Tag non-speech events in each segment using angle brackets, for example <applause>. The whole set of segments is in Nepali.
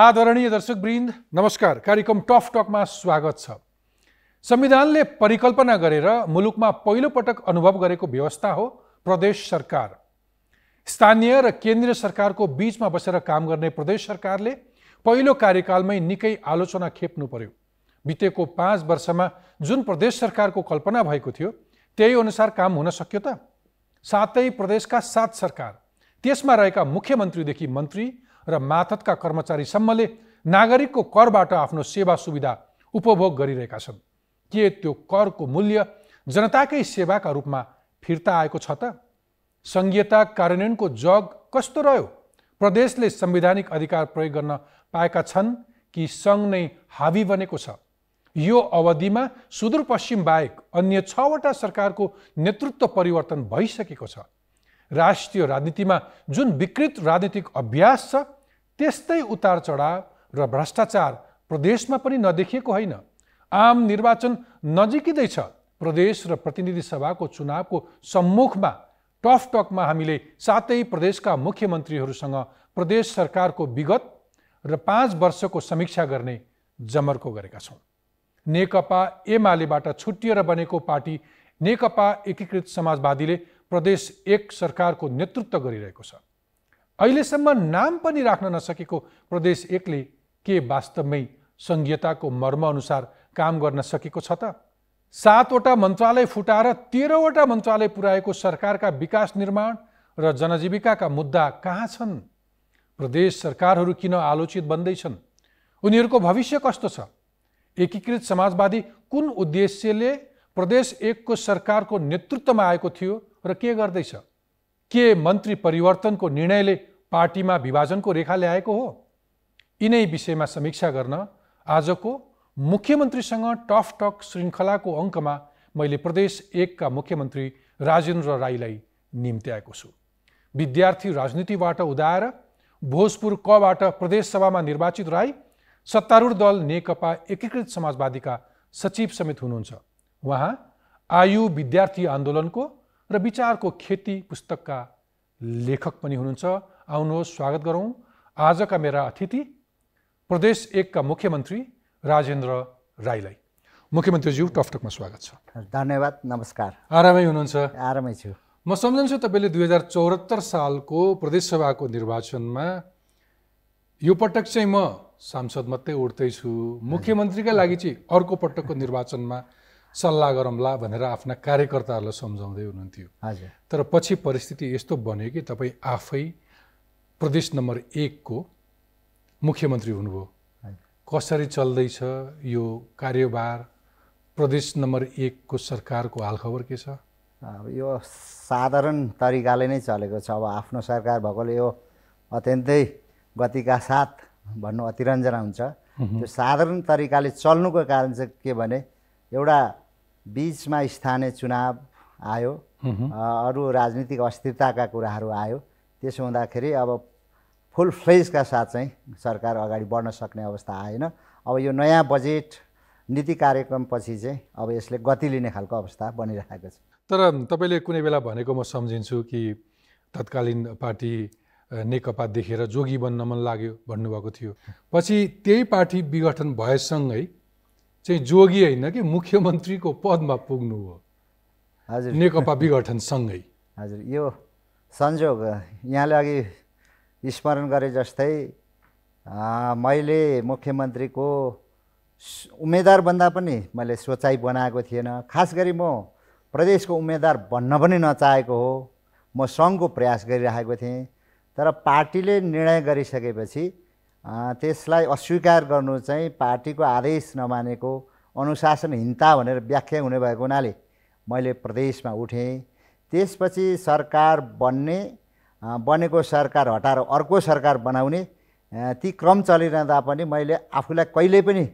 आदरणीय दर्शक वृन्द नमस्कार कार्यक्रम टफ टकमा स्वागत छ संविधानले परिकल्पना गरेर मुलुकमा पहिलोपटक अनुभव गरेको व्यवस्था हो प्रदेश सरकार स्थानीय र केन्द्रीय सरकारको बिचमा बसेर काम गर्ने प्रदेश सरकारले पहिलो कार्यकालमै निकै आलोचना खेप्नु पर्यो बितेको पाँच वर्षमा जुन प्रदेश सरकारको कल्पना भएको थियो त्यही अनुसार काम हुन सक्यो त सातै प्रदेशका सात सरकार त्यसमा रहेका मुख्यमन्त्रीदेखि मन्त्री र माथतका कर्मचारीसम्मले नागरिकको करबाट आफ्नो सेवा सुविधा उपभोग गरिरहेका छन् के त्यो करको मूल्य जनताकै सेवाका रूपमा फिर्ता आएको छ त सङ्घीयता कार्यान्वयनको जग कस्तो रह्यो प्रदेशले संवैधानिक अधिकार प्रयोग गर्न पाएका छन् कि सङ्घ नै हावी बनेको छ यो अवधिमा सुदूरपश्चिम बाहेक अन्य छवटा सरकारको नेतृत्व परिवर्तन भइसकेको छ राष्ट्रिय राजनीतिमा जुन विकृत राजनीतिक अभ्यास छ त्यस्तै उतार चढाव र भ्रष्टाचार प्रदेशमा पनि नदेखिएको होइन आम निर्वाचन नजिकै छ प्रदेश र प्रतिनिधि सभाको चुनावको सम्मुखमा टफ टकमा हामीले सातै प्रदेशका मुख्यमन्त्रीहरूसँग प्रदेश सरकारको विगत र पाँच वर्षको समीक्षा गर्ने जमर्को गरेका छौँ नेकपा एमालेबाट छुट्टिएर बनेको पार्टी नेकपा एकीकृत समाजवादीले प्रदेश एक सरकारको नेतृत्व गरिरहेको छ अहिलेसम्म नाम पनि राख्न नसकेको प्रदेश एकले के वास्तवमै सङ्घीयताको अनुसार काम गर्न सकेको छ त सातवटा मन्त्रालय फुटाएर तेह्रवटा मन्त्रालय पुर्याएको सरकारका विकास निर्माण र जनजीविकाका मुद्दा कहाँ छन् प्रदेश सरकारहरू किन आलोचित बन्दैछन् उनीहरूको भविष्य कस्तो छ एकीकृत समाजवादी कुन उद्देश्यले प्रदेश एकको सरकारको नेतृत्वमा आएको थियो र के गर्दैछ के मन्त्री परिवर्तनको निर्णयले पार्टीमा विभाजनको रेखा ल्याएको हो यिनै विषयमा समीक्षा गर्न आजको मुख्यमन्त्रीसँग टफ टक श्रृङ्खलाको अङ्कमा मैले प्रदेश एकका मुख्यमन्त्री राजेन्द्र राईलाई निम्त्याएको छु विद्यार्थी राजनीतिबाट उदाएर भोजपुर कबाट प्रदेशसभामा निर्वाचित राई सत्तारूढ दल नेकपा एकीकृत समाजवादीका सचिव समेत हुनुहुन्छ उहाँ आयु विद्यार्थी आन्दोलनको र विचारको खेती पुस्तकका लेखक पनि हुनुहुन्छ आउनुहोस् स्वागत गरौँ आजका मेरा अतिथि प्रदेश एकका मुख्यमन्त्री राजेन्द्र राईलाई मुख्यमन्त्रीज्यू टकटकमा स्वागत छ धन्यवाद नमस्कार आरामै हुनुहुन्छ आरामै छु म सम्झन्छु तपाईँले दुई हजार चौहत्तर सालको प्रदेशसभाको निर्वाचनमा यो पटक चाहिँ म सांसद मात्रै उठ्दैछु मुख्यमन्त्रीका लागि चाहिँ अर्को पटकको निर्वाचनमा सल्लाह गरौँला भनेर आफ्ना कार्यकर्ताहरूलाई सम्झाउँदै हुनुहुन्थ्यो हजुर तर पछि परिस्थिति यस्तो बन्यो कि तपाईँ आफै प्रदेश नम्बर एकको मुख्यमन्त्री हुनुभयो कसरी चल्दैछ यो कार्यभार प्रदेश नम्बर एकको सरकारको हालखबर के छ अब यो साधारण तरिकाले नै चलेको छ अब आफ्नो सरकार भएकोले यो अत्यन्तै गतिका साथ भन्नु अतिरञ्जना हुन्छ त्यो साधारण तरिकाले चल्नुको कारण चाहिँ के भने एउटा बिचमा स्थानीय चुनाव आयो अरू राजनीतिक अस्थिरताका कुराहरू आयो त्यसो हुँदाखेरि अब फुल फ्लेजका साथ चाहिँ सरकार अगाडि बढ्न सक्ने अवस्था आएन अब यो नयाँ बजेट नीति कार्यक्रमपछि चाहिँ अब यसले गति लिने खालको अवस्था बनिरहेको छ तर तपाईँले कुनै बेला भनेको म सम्झिन्छु कि तत्कालीन पार्टी नेकपा देखेर जोगी बन्न मन लाग्यो भन्नुभएको थियो पछि त्यही पार्टी विघटन भएसँगै चाहिँ जोगी होइन कि मुख्यमन्त्रीको पदमा पुग्नु हो हजुर नेकपा विघटनसँगै हजुर यो संजोग यहाँले अघि स्मरण गरे जस्तै मैले मुख्यमन्त्रीको उम्मेदवारभन्दा पनि मैले सोचाइ बनाएको थिएन खास गरी म प्रदेशको उम्मेदवार भन्न पनि नचाहेको हो म सङ्घको प्रयास गरिरहेको थिएँ तर पार्टीले निर्णय गरिसकेपछि त्यसलाई अस्वीकार गर्नु चाहिँ पार्टीको आदेश नमानेको अनुशासनहीनता भनेर व्याख्या हुने भएको हुनाले मैले प्रदेशमा उठेँ त्यसपछि सरकार बन्ने बनेको सरकार हटाएर अर्को सरकार बनाउने ती क्रम चलिरहँदा पनि मैले आफूलाई कहिले पनि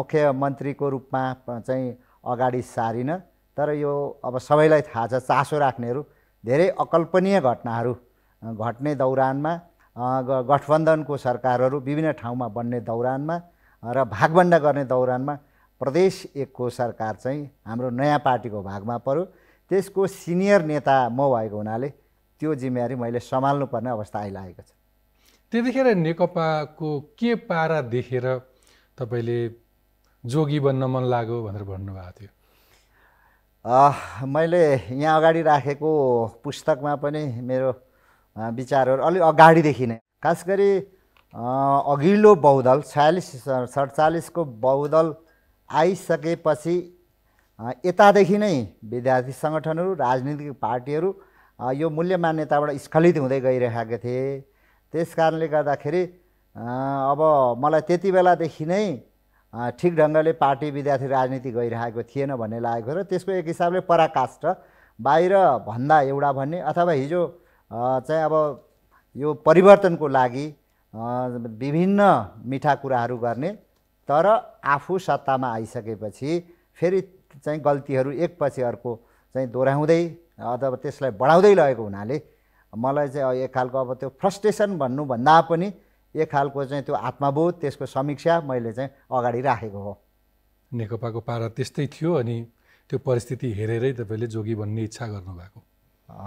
मुख्यमन्त्रीको रूपमा चाहिँ अगाडि सारिनँ तर यो अब सबैलाई थाहा छ चासो राख्नेहरू धेरै अकल्पनीय घटनाहरू घट्ने दौरानमा गठबन्धनको सरकारहरू विभिन्न ठाउँमा बन्ने दौरानमा र भागभन्डा गर्ने दौरानमा प्रदेश एकको सरकार चाहिँ हाम्रो नयाँ पार्टीको भागमा पऱ्यो त्यसको सिनियर नेता म भएको हुनाले त्यो जिम्मेवारी मैले सम्हाल्नुपर्ने अवस्था आइलागेको छ त्यतिखेर नेकपाको के पारा देखेर तपाईँले जोगी बन्न मन लाग्यो भनेर भन्नुभएको थियो मैले यहाँ अगाडि राखेको पुस्तकमा पनि मेरो विचारहरू अलिक अगाडिदेखि नै खास गरी अघिल्लो बहुदल छयालिस सडचालिसको बहुदल आइसकेपछि यतादेखि नै विद्यार्थी सङ्गठनहरू राजनीतिक पार्टीहरू यो मूल्य मान्यताबाट स्खलित हुँदै गइरहेका थिए त्यस कारणले गर्दाखेरि अब मलाई त्यति बेलादेखि नै ठिक ढङ्गले पार्टी विद्यार्थी राजनीति गइरहेको थिएन भन्ने लागेको र त्यसको एक हिसाबले पराकाष्ठ बाहिर भन्दा एउटा भन्ने अथवा हिजो चाहिँ अब यो परिवर्तनको लागि विभिन्न मिठा कुराहरू गर्ने तर आफू सत्तामा आइसकेपछि फेरि चाहिँ गल्तीहरू एकपछि अर्को चाहिँ दोहोऱ्याउँदै अथवा त्यसलाई बढाउँदै लगेको हुनाले मलाई चाहिँ एक खालको अब त्यो फ्रस्ट्रेसन भन्नुभन्दा पनि एक खालको चाहिँ त्यो आत्मबोध त्यसको समीक्षा मैले चाहिँ अगाडि राखेको हो नेकपाको पारा त्यस्तै थियो अनि त्यो परिस्थिति हेरेरै तपाईँले जोगी भन्ने इच्छा गर्नुभएको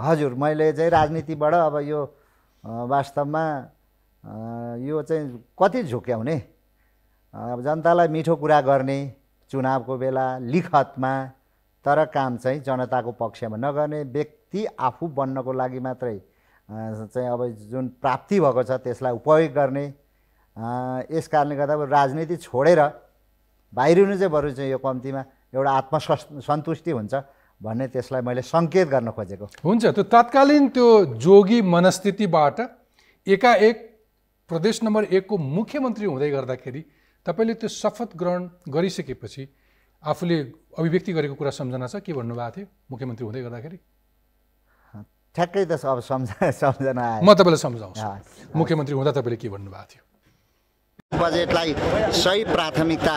हजुर मैले चाहिँ राजनीतिबाट अब यो वास्तवमा यो चाहिँ कति झुक्याउने अब जनतालाई मिठो कुरा गर्ने चुनावको बेला लिखतमा तर काम चाहिँ जनताको पक्षमा नगर्ने व्यक्ति आफू बन्नको लागि मात्रै चाहिँ अब जुन प्राप्ति भएको छ त्यसलाई उपयोग गर्ने यस कारणले गर्दा अब राजनीति छोडेर बाहिरिनु चाहिँ बरु चाहिँ यो कम्तीमा एउटा आत्मसन्तुष्टि हुन्छ भन्ने त्यसलाई मैले सङ्केत गर्न खोजेको हुन्छ त्यो तत्कालीन त्यो जोगी मनस्थितिबाट एकाएक प्रदेश नम्बर एकको मुख्यमन्त्री हुँदै गर्दाखेरि तपाईँले त्यो शपथ ग्रहण गरिसकेपछि आफूले अभिव्यक्ति गरेको कुरा सम्झना छ के भन्नुभएको थियो मुख्यमन्त्री हुँदै गर्दाखेरि ठ्याक्कै त अब सम्झ <laughs> सम्झना म तपाईँलाई सम्झाउँछु मुख्यमन्त्री हुँदा तपाईँले के भन्नुभएको थियो बजेटलाई सही प्राथमिकता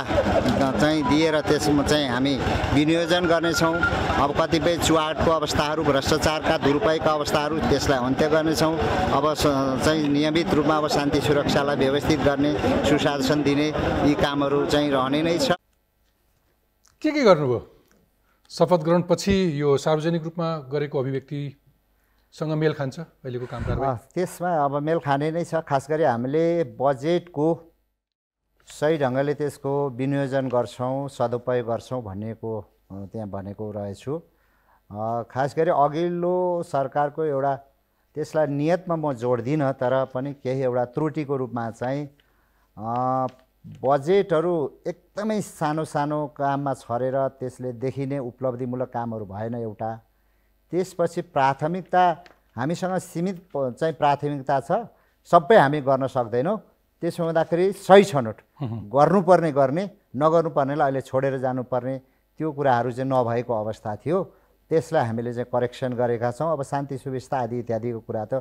चाहिँ दिएर त्यसमा चाहिँ हामी विनियोजन गर्नेछौँ अब कतिपय चुवाटको अवस्थाहरू भ्रष्टाचारका दुरुपयोगका अवस्थाहरू त्यसलाई अन्त्य गर्नेछौँ अब चाहिँ नियमित रूपमा अब शान्ति सुरक्षालाई व्यवस्थित गर्ने सुशासन दिने यी कामहरू चाहिँ रहने नै छ के के गर्नुभयो शपथ ग्रहणपछि यो सार्वजनिक रूपमा गरेको अभिव्यक्ति सँग मेल खान्छ अहिलेको काम त्यसमा अब मेल खाने नै छ खास गरी हामीले बजेटको सही ढङ्गले त्यसको विनियोजन गर्छौँ सदुपयोग गर्छौँ भन्नेको त्यहाँ भनेको रहेछु खास गरी अघिल्लो सरकारको एउटा त्यसलाई नियतमा म जोड्दिनँ तर पनि केही एउटा त्रुटिको रूपमा चाहिँ बजेटहरू एकदमै सानो सानो काममा छरेर त्यसले देखिने उपलब्धिमूलक कामहरू भएन एउटा त्यसपछि प्राथमिकता हामीसँग सीमित चाहिँ प्राथमिकता छ सबै हामी गर्न सक्दैनौँ त्यसो हुँदाखेरि सही छनौट गर्नुपर्ने गर्ने नगर्नुपर्नेलाई अहिले छोडेर जानुपर्ने त्यो कुराहरू चाहिँ नभएको अवस्था थियो त्यसलाई हामीले चाहिँ करेक्सन गरेका छौँ अब शान्ति सुविस्ता आदि इत्यादिको कुरा त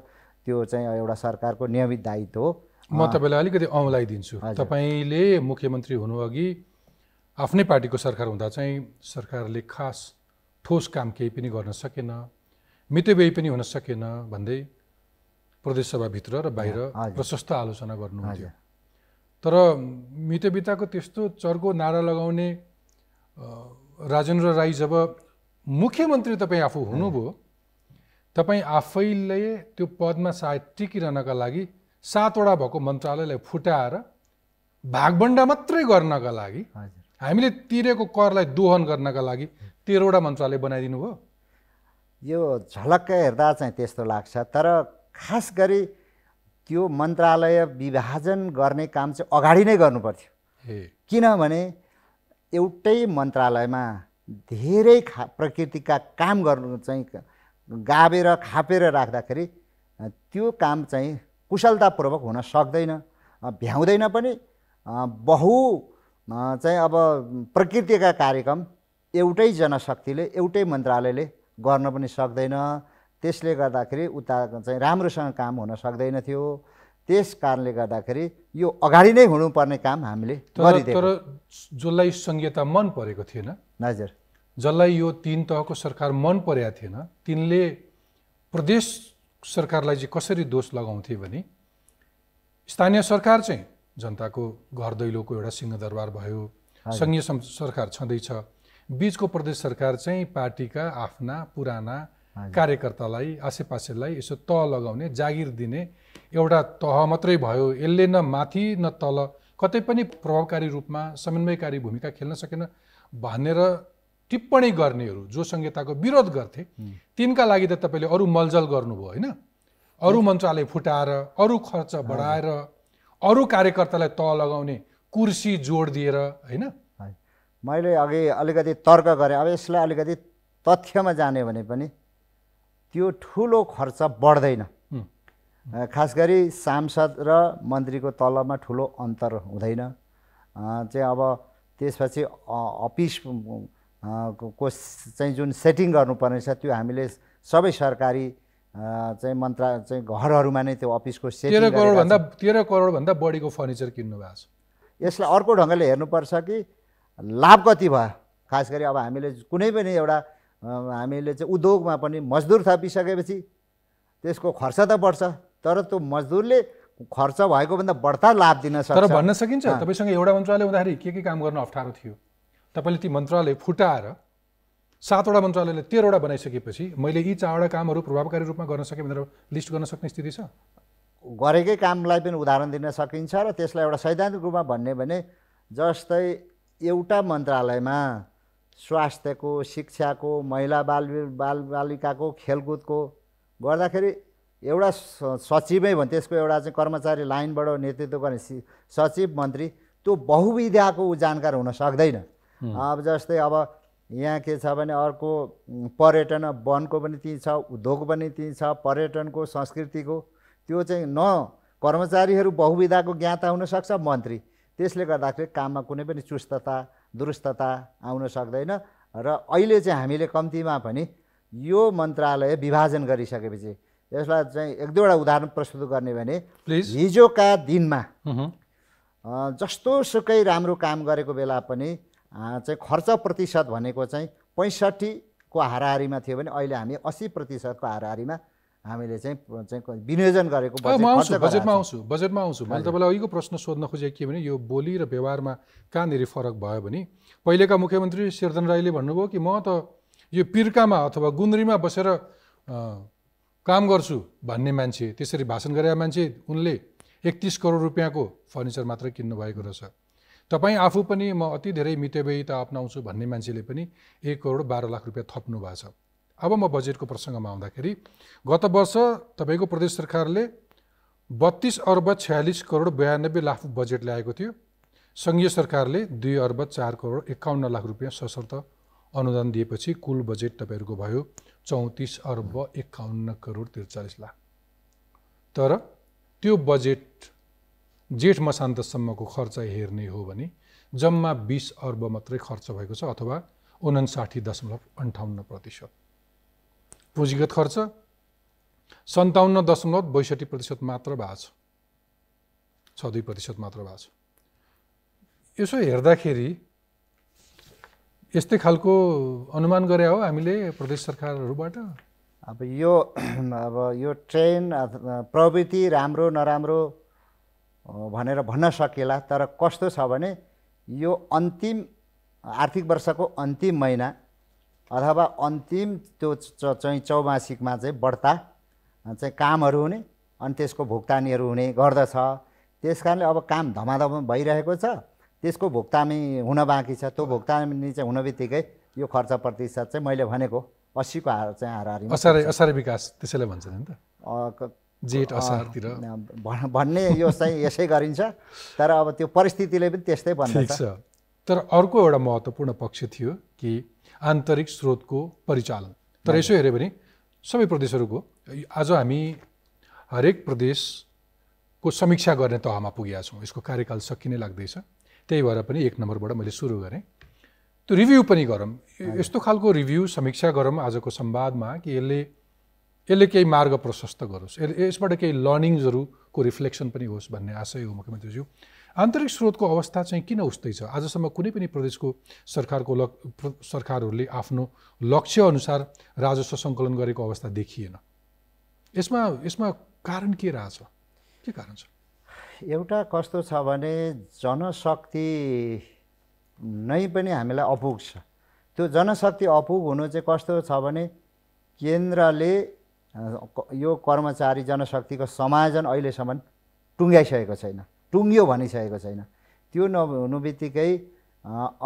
त्यो चाहिँ एउटा सरकारको नियमित दायित्व हो म तपाईँलाई अलिकति औँलाइदिन्छु तपाईँले मुख्यमन्त्री हुनु अघि आफ्नै पार्टीको सरकार हुँदा चाहिँ सरकारले खास ठोस काम केही पनि गर्न सकेन मितव्ययी पनि हुन सकेन भन्दै प्रदेशसभाभित्र र बाहिर प्रशस्त आलोचना गर्नुहुन्थ्यो तर मितविताको त्यस्तो चर्को नारा लगाउने राजेन्द्र राई जब मुख्यमन्त्री तपाईँ आफू हुनुभयो तपाईँ आफैले त्यो पदमा सायद टिकिरहनका लागि सातवटा भएको मन्त्रालयलाई फुटाएर भागभन्डा मात्रै गर्नका लागि हामीले तिरेको करलाई दोहन गर्नका लागि तेह्रवटा मन्त्रालय बनाइदिनु भयो यो झलक्क हेर्दा चाहिँ त्यस्तो लाग्छ तर खास गरी त्यो मन्त्रालय विभाजन गर्ने काम चाहिँ अगाडि नै गर्नुपर्थ्यो किनभने एउटै मन्त्रालयमा धेरै खा प्रकृतिका काम गर्नु चाहिँ गाबेर खापेर राख्दाखेरि त्यो काम चाहिँ कुशलतापूर्वक हुन सक्दैन भ्याउँदैन पनि बहु चाहिँ अब प्रकृतिका कार्यक्रम एउटै जनशक्तिले एउटै मन्त्रालयले गर्न पनि सक्दैन त्यसले गर्दाखेरि उता चाहिँ राम्रोसँग काम हुन सक्दैन थियो त्यस कारणले गर्दाखेरि यो अगाडि नै हुनुपर्ने काम हामीले तर जसलाई संहिता मन परेको थिएन हजुर जसलाई यो तिन तहको सरकार मन परेको थिएन तिनले प्रदेश सरकारलाई चाहिँ कसरी दोष लगाउँथे भने स्थानीय सरकार चाहिँ जनताको घर दैलोको एउटा सिंहदरबार भयो सङ्घीय सरकार छँदैछ बिचको प्रदेश सरकार चाहिँ पार्टीका आफ्ना पुराना कार्यकर्तालाई आसेपासेलाई यसो तह लगाउने जागिर दिने एउटा तह मात्रै भयो यसले न माथि न तल कतै पनि प्रभावकारी रूपमा समन्वयकारी भूमिका खेल्न सकेन भनेर टिप्पणी गर्नेहरू जो संहिताको विरोध गर्थे तिनका लागि त तपाईँले अरू मलजल गर्नुभयो होइन अरू मन्त्रालय फुटाएर अरू खर्च बढाएर अरू कार्यकर्तालाई तह लगाउने कुर्सी जोड दिएर होइन मैले अघि अलिकति तर्क गरेँ अब यसलाई अलिकति तथ्यमा जाने भने पनि त्यो ठुलो खर्च बढ्दैन खास गरी सांसद र मन्त्रीको तलमा ठुलो अन्तर हुँदैन चाहिँ अब त्यसपछि अफिस को चाहिँ जुन सेटिङ गर्नुपर्ने छ त्यो हामीले सबै सरकारी चाहिँ मन्त्रा चाहिँ घरहरूमा नै त्यो अफिसको सेटिङ तेह्र करोडभन्दा तेह्र करोडभन्दा बढीको फर्निचर किन्नु भएको छ यसलाई अर्को ढङ्गले हेर्नुपर्छ कि लाभ कति भयो खास गरी अब हामीले कुनै पनि एउटा हामीले चाहिँ उद्योगमा पनि मजदुर थपिसकेपछि त्यसको खर्च त बढ्छ तर त्यो मजदुरले खर्च भएको भन्दा बढ्ता लाभ दिन सक्छ तर भन्न सकिन्छ तपाईँसँग एउटा मन्त्रालय हुँदाखेरि के के काम गर्न अप्ठ्यारो थियो तपाईँले ती मन्त्रालय फुटाएर सातवटा मन्त्रालयले तेह्रवटा बनाइसकेपछि मैले यी चारवटा कामहरू प्रभावकारी रूपमा गर्न सकेँ भनेर लिस्ट गर्न सक्ने स्थिति छ गरेकै कामलाई पनि उदाहरण दिन सकिन्छ र त्यसलाई एउटा सैद्धान्तिक रूपमा भन्ने भने जस्तै एउटा मन्त्रालयमा स्वास्थ्यको शिक्षाको महिला बाल बालबालिकाको खेलकुदको गर्दाखेरि एउटा सचिवै भन्थ्यो त्यसको एउटा चाहिँ कर्मचारी लाइनबाट नेतृत्व गर्ने सि सचिव मन्त्री त्यो बहुविधाको ऊ जानकार हुन सक्दैन अब जस्तै अब यहाँ के छ भने अर्को पर्यटन वनको पनि त्यहीँ छ उद्योग पनि त्यहीँ छ पर्यटनको संस्कृतिको त्यो चाहिँ न कर्मचारीहरू बहुविधाको ज्ञाता हुनसक्छ मन्त्री त्यसले गर्दाखेरि काममा कुनै पनि चुस्तता दुरुस्तता आउन सक्दैन र अहिले चाहिँ हामीले कम्तीमा पनि यो मन्त्रालय विभाजन गरिसकेपछि यसलाई चाहिँ एक दुईवटा उदाहरण प्रस्तुत गर्ने भने हिजोका दिनमा जस्तो सुकै राम्रो काम गरेको बेला पनि चाहिँ खर्च प्रतिशत भनेको चाहिँ पैँसठीको हाराहारीमा थियो भने अहिले हामी असी प्रतिशतको हाराहारीमा हामीले चाहिँ चाहिँ विनियोजन गरेको म आउँछु बजेटमा आउँछु बजेटमा आउँछु मैले तपाईँलाई अघिको प्रश्न सोध्न खोजेँ के भने यो बोली र व्यवहारमा कहाँनिर फरक भयो भने पहिलेका मुख्यमन्त्री शेरदन राईले भन्नुभयो कि म त यो पिर्कामा अथवा गुन्द्रीमा बसेर काम गर्छु भन्ने मान्छे त्यसरी भाषण गरेका मान्छे उनले एकतिस करोड रुपियाँको फर्निचर मात्र किन्नु भएको रहेछ तपाईँ आफू पनि म अति धेरै मितव्ययिता अप्नाउँछु भन्ने मान्छेले पनि एक करोड बाह्र लाख रुपियाँ थप्नु भएको छ अब म बजेटको प्रसङ्गमा आउँदाखेरि गत वर्ष तपाईँको प्रदेश सरकारले बत्तिस अर्ब छ्यालिस करोड बयानब्बे लाख बजेट ल्याएको थियो सङ्घीय सरकारले दुई अर्ब चार करोड एकाउन्न लाख रुपियाँ सशर्त अनुदान दिएपछि कुल बजेट तपाईँहरूको भयो चौतिस अर्ब एकाउन्न करोड त्रिचालिस लाख तर त्यो बजेट जेठ मसान्तसम्मको खर्च हेर्ने हो भने जम्मा बिस अर्ब मात्रै खर्च भएको छ अथवा उनासाठी दशमलव अन्ठाउन्न प्रतिशत पुँजीगत खर्च सन्ताउन्न दशमलव बैसठी प्रतिशत मात्र भएको छ छ दुई प्रतिशत मात्र भएको छ यसो हेर्दाखेरि यस्तै खालको अनुमान गरे हो हामीले प्रदेश सरकारहरूबाट अब यो <clears throat> अब यो ट्रेन प्रवृत्ति राम्रो नराम्रो भनेर भन्न सकिएला तर कस्तो छ भने यो अन्तिम आर्थिक वर्षको अन्तिम महिना अथवा अन्तिम त्यो चाहिँ चौमासिकमा चाहिँ बढ्ता चाहिँ कामहरू हुने अनि त्यसको भुक्तानीहरू हुने गर्दछ त्यस कारणले अब काम धमाधम भइरहेको छ त्यसको भुक्तानी हुन बाँकी छ त्यो भुक्तानी चाहिँ हुन बित्तिकै यो खर्च प्रतिशत चाहिँ मैले भनेको अस्सीको हार चाहिँ हाराहारी असार असार विकास त्यसैले भन्छ नि त जेठ असारतिर भन्ने यो चाहिँ यसै गरिन्छ तर अब त्यो परिस्थितिले पनि त्यस्तै भन्छ तर अर्को एउटा महत्त्वपूर्ण पक्ष थियो कि आन्तरिक स्रोतको परिचालन तर यसो हेऱ्यो भने सबै प्रदेशहरूको आज हामी हरेक प्रदेशको समीक्षा गर्ने तहमा पुगेका छौँ यसको कार्यकाल सकिने लाग्दैछ त्यही भएर पनि एक नम्बरबाट मैले सुरु गरेँ त्यो रिभ्यू पनि गरौँ यस्तो खालको रिभ्यू समीक्षा गरौँ आजको संवादमा कि यसले यसले केही मार्ग प्रशस्त गरोस् यसबाट केही लर्निङ्सहरूको रिफ्लेक्सन पनि होस् भन्ने आशय हो मुख्यमन्त्रीज्यू आन्तरिक स्रोतको अवस्था चाहिँ किन उस्तै छ आजसम्म कुनै पनि प्रदेशको सरकारको ल सरकारहरूले आफ्नो लक्ष्यअनुसार राजस्व सङ्कलन गरेको अवस्था देखिएन यसमा यसमा कारण के रहेछ के कारण छ एउटा कस्तो छ भने जनशक्ति नै पनि हामीलाई अपुग छ त्यो जनशक्ति अपुग हुनु चाहिँ कस्तो छ भने केन्द्रले यो कर्मचारी जनशक्तिको समायोजन अहिलेसम्म टुङ्ग्याइसकेको छैन टुङ्गियो भनिसकेको छैन त्यो नहुनु बित्तिकै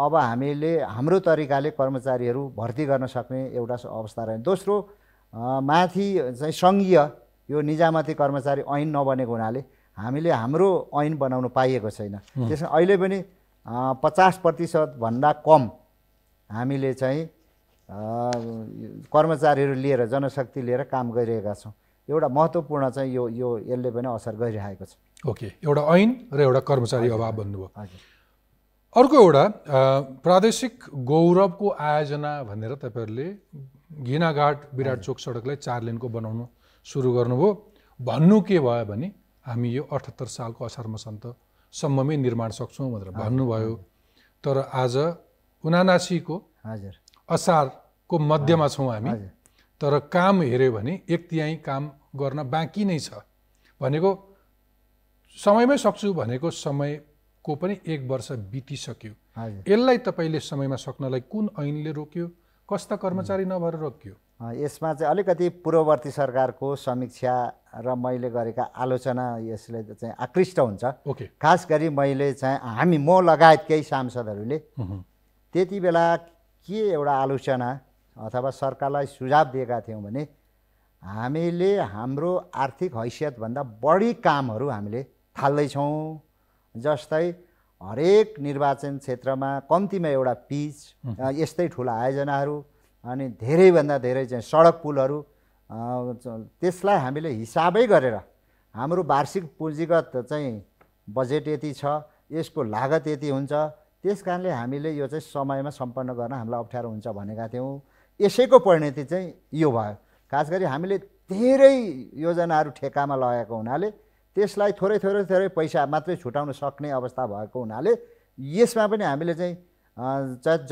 अब हामीले हाम्रो तरिकाले कर्मचारीहरू भर्ती गर्न सक्ने एउटा अवस्था रह्यो दोस्रो माथि चाहिँ सङ्घीय यो निजामती कर्मचारी ऐन नबनेको हुनाले हामीले हाम्रो ऐन बनाउनु पाइएको छैन त्यसमा अहिले पनि पचास प्रतिशतभन्दा कम हामीले चाहिँ कर्मचारीहरू लिएर जनशक्ति लिएर काम गरिरहेका छौँ एउटा महत्त्वपूर्ण चाहिँ यो यो यसले पनि असर गरिरहेको छ ओके एउटा ऐन र एउटा कर्मचारी अभाव भन्नुभयो अर्को एउटा प्रादेशिक गौरवको आयोजना भनेर तपाईँहरूले घिनाघाट विराट चोक सडकलाई चार लेनको बनाउनु सुरु गर्नुभयो भन्नु के भयो भने हामी यो अठहत्तर सालको असार मसन्तसम्ममै निर्माण सक्छौँ भनेर भन्नुभयो तर आज उनासीको हजुर असारको मध्यमा छौँ हामी तर काम हेऱ्यो भने एक तिहाई काम गर्न बाँकी नै छ भनेको समयमै सक्छु भनेको समयको पनि एक वर्ष बितिसक्यो यसलाई तपाईँले समयमा सक्नलाई कुन ऐनले रोक्यो कस्ता कर्मचारी नभएर रोक्यो यसमा चाहिँ अलिकति पूर्ववर्ती सरकारको समीक्षा र मैले गरेका आलोचना यसले चाहिँ आकृष्ट हुन्छ okay. खास गरी मैले चाहिँ हामी म लगायत केही सांसदहरूले त्यति बेला के एउटा आलोचना अथवा सरकारलाई सुझाव दिएका थियौँ भने हामीले हाम्रो आर्थिक हैसियतभन्दा बढी कामहरू हामीले थाल्दैछौँ जस्तै हरेक निर्वाचन क्षेत्रमा कम्तीमा एउटा पिच यस्तै ठुला आयोजनाहरू अनि धेरैभन्दा धेरै चाहिँ सडक पुलहरू त्यसलाई हामीले हिसाबै गरेर हाम्रो वार्षिक पुँजीगत चाहिँ बजेट यति छ यसको लागत यति हुन्छ त्यस कारणले हामीले यो चाहिँ समयमा सम्पन्न गर्न हामीलाई अप्ठ्यारो हुन्छ भनेका थियौँ यसैको परिणति चाहिँ यो भयो खास गरी हामीले धेरै योजनाहरू ठेकामा लगाएको हुनाले त्यसलाई थोरै थोरै थोरै पैसा मात्रै छुटाउन सक्ने अवस्था भएको हुनाले यसमा पनि हामीले चाहिँ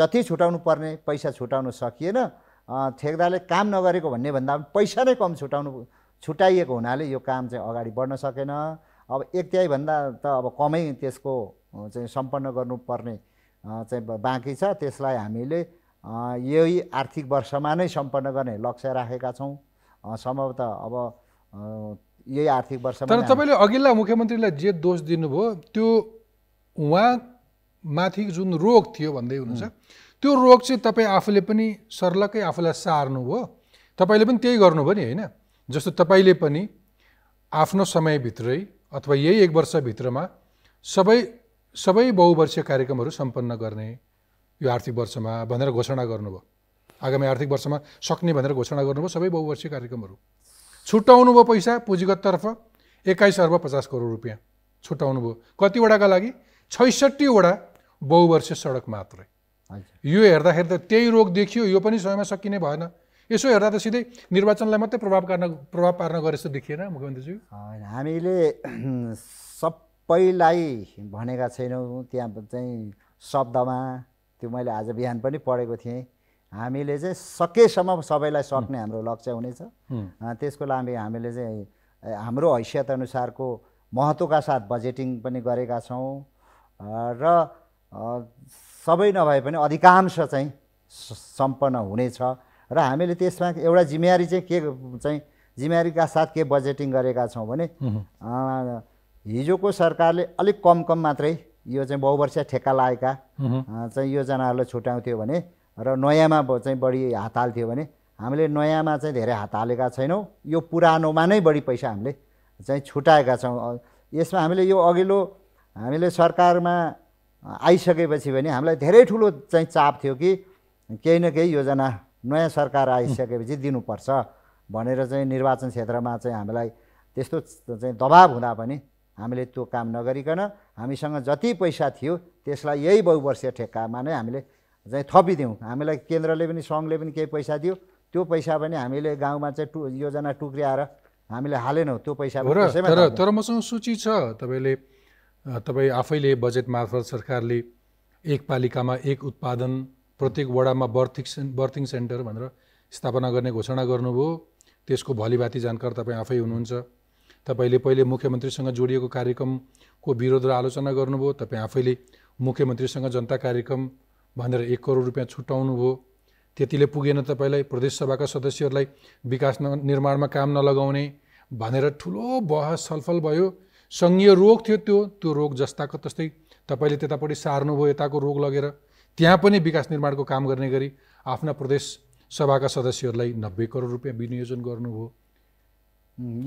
जति छुटाउनु पर्ने पैसा छुटाउन सकिएन ठेक्दाले काम नगरेको भन्ने भन्दा पनि पैसा नै कम छुटाउनु छुटाइएको हुनाले यो काम चाहिँ अगाडि बढ्न सकेन अब एक तिहाईभन्दा त अब कमै त्यसको चाहिँ सम्पन्न गर्नुपर्ने चाहिँ बाँकी छ त्यसलाई हामीले यही आर्थिक वर्षमा नै सम्पन्न गर्ने लक्ष्य राखेका छौँ सम्भवतः अब यही आर्थिक वर्षमा तर तपाईँले अघिल्ला मुख्यमन्त्रीलाई जे दोष दिनुभयो त्यो उहाँ माथि जुन रोग थियो भन्दै हुनुहुन्छ त्यो रोग चाहिँ तपाईँ आफूले पनि सर्लकै आफूलाई सार्नुभयो तपाईँले पनि त्यही गर्नुभयो नि होइन जस्तो तपाईँले पनि आफ्नो समयभित्रै अथवा यही एक वर्षभित्रमा सबै सबै बहुवर्षीय कार्यक्रमहरू सम्पन्न गर्ने यो आर्थिक वर्षमा भनेर घोषणा गर्नुभयो आगामी आर्थिक वर्षमा सक्ने भनेर घोषणा गर्नुभयो सबै बहुवर्षीय कार्यक्रमहरू छुट्याउनु भयो पैसा तर्फ एक्काइस अर्ब पचास करोड रुपियाँ छुट्याउनु भयो कतिवटाका लागि छैसठीवटा बहुवर्षीय सडक मात्रै यो हेर्दाखेरि त त्यही रोग देखियो यो पनि समयमा सकिने भएन यसो हेर्दा त सिधै निर्वाचनलाई मात्रै प्रभाव पार्न प्रभाव पार्न गरे जस्तो देखिएन मुख्यमन्त्रीज्यू हामीले सबैलाई भनेका छैनौँ त्यहाँ चाहिँ शब्दमा त्यो मैले आज बिहान पनि पढेको थिएँ हामीले चाहिँ सकेसम्म सबैलाई सक्ने हाम्रो लक्ष्य हुनेछ त्यसको लागि हामीले चाहिँ हाम्रो हैसियत अनुसारको महत्त्वका साथ बजेटिङ पनि गरेका छौँ र सबै नभए पनि अधिकांश चाहिँ सम्पन्न हुनेछ र हामीले त्यसमा एउटा जिम्मेवारी चाहिँ के चाहिँ जिम्मेवारीका साथ के बजेटिङ गरेका छौँ भने हिजोको सरकारले अलिक कम कम मात्रै यो चाहिँ बहुवर्षीय ठेक्का लागेका चाहिँ योजनाहरूलाई छुट्याउँथ्यो भने र नयाँमा चाहिँ बढी हात हाल्थ्यो भने हामीले नयाँमा चाहिँ धेरै हात हालेका छैनौँ यो पुरानोमा नै बढी पैसा हामीले चाहिँ छुट्याएका छौँ यसमा हामीले यो अघिल्लो हामीले सरकारमा आइसकेपछि भने हामीलाई धेरै ठुलो चाहिँ चाप थियो कि केही न केही योजना नयाँ सरकार आइसकेपछि दिनुपर्छ भनेर चाहिँ निर्वाचन क्षेत्रमा चाहिँ हामीलाई त्यस्तो चाहिँ दबाब हुँदा पनि हामीले त्यो काम नगरिकन हामीसँग जति पैसा थियो त्यसलाई यही बहुवर्षीय ठेक्कामा नै हामीले चाहिँ थपिदिउँ हामीलाई केन्द्रले पनि सङ्घले पनि केही पैसा दियो त्यो पैसा पनि हामीले गाउँमा चाहिँ टु योजना टुक्रियाएर हामीले हालेनौँ त्यो पैसा तर तर मसँग सूची छ तपाईँले तपाईँ आफैले बजेट मार्फत सरकारले एक पालिकामा एक उत्पादन प्रत्येक वडामा बर्थिङ बर्थिङ सेन्टर भनेर स्थापना गर्ने घोषणा गर्नुभयो त्यसको भलिभाती जानकार तपाईँ आफै हुनुहुन्छ तपाईँले पहिले मुख्यमन्त्रीसँग जोडिएको कार्यक्रमको विरोध र आलोचना गर्नुभयो तपाईँ आफैले मुख्यमन्त्रीसँग जनता कार्यक्रम भनेर एक करोड रुपियाँ छुट्याउनु भयो त्यतिले पुगेन तपाईँलाई प्रदेशसभाका सदस्यहरूलाई विकास निर्माणमा काम नलगाउने भनेर ठुलो बहस छलफल भयो सङ्घीय रोग थियो त्यो त्यो रोग जस्ताको तस्तै तपाईँले त्यतापट्टि सार्नुभयो यताको रोग लगेर त्यहाँ पनि विकास निर्माणको काम गर्ने गरी आफ्ना प्रदेश सभाका सदस्यहरूलाई नब्बे करोड रुपियाँ विनियोजन गर्नुभयो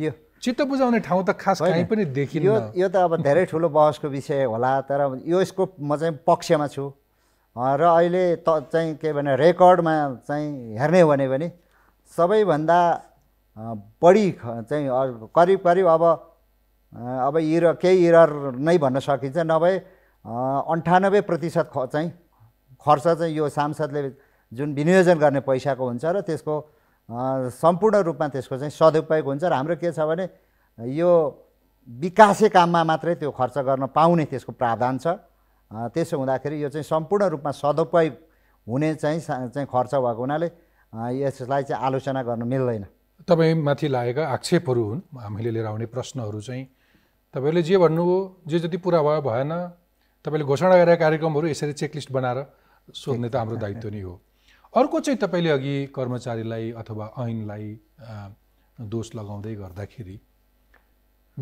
यो चित्त बुझाउने ठाउँ त खास कहीँ पनि देखियो यो त अब धेरै ठुलो बहसको विषय होला तर यो यसको म चाहिँ पक्षमा छु र अहिले त चाहिँ के भने रेकर्डमा चाहिँ हेर्ने हो भने सबैभन्दा बढी चाहिँ करिब करिब अब अब इर केही इरर नै भन्न सकिन्छ नभए अन्ठानब्बे प्रतिशत ख चाहिँ खर्च चाहिँ यो सांसदले जुन विनियोजन गर्ने पैसाको हुन्छ र त्यसको सम्पूर्ण रूपमा त्यसको चाहिँ सदुपयोग हुन्छ र हाम्रो के छ भने यो विकासै काममा मात्रै त्यो खर्च गर्न पाउने त्यसको प्रावधान छ त्यसो हुँदाखेरि यो चाहिँ सम्पूर्ण रूपमा सदुपयोग हुने चाहिँ चाहिँ खर्च भएको हुनाले यसलाई चाहिँ आलोचना गर्न मिल्दैन तपाईँमाथि लागेका आक्षेपहरू हुन् हामीले लिएर आउने प्रश्नहरू चाहिँ तपाईँहरूले जे भन्नुभयो जे जति पुरा भयो भएन तपाईँले घोषणा गरेका कार्यक्रमहरू यसरी चेकलिस्ट बनाएर सोध्ने त हाम्रो दायित्व नै हो अर्को चाहिँ तपाईँले अघि कर्मचारीलाई अथवा ऐनलाई दोष लगाउँदै गर्दाखेरि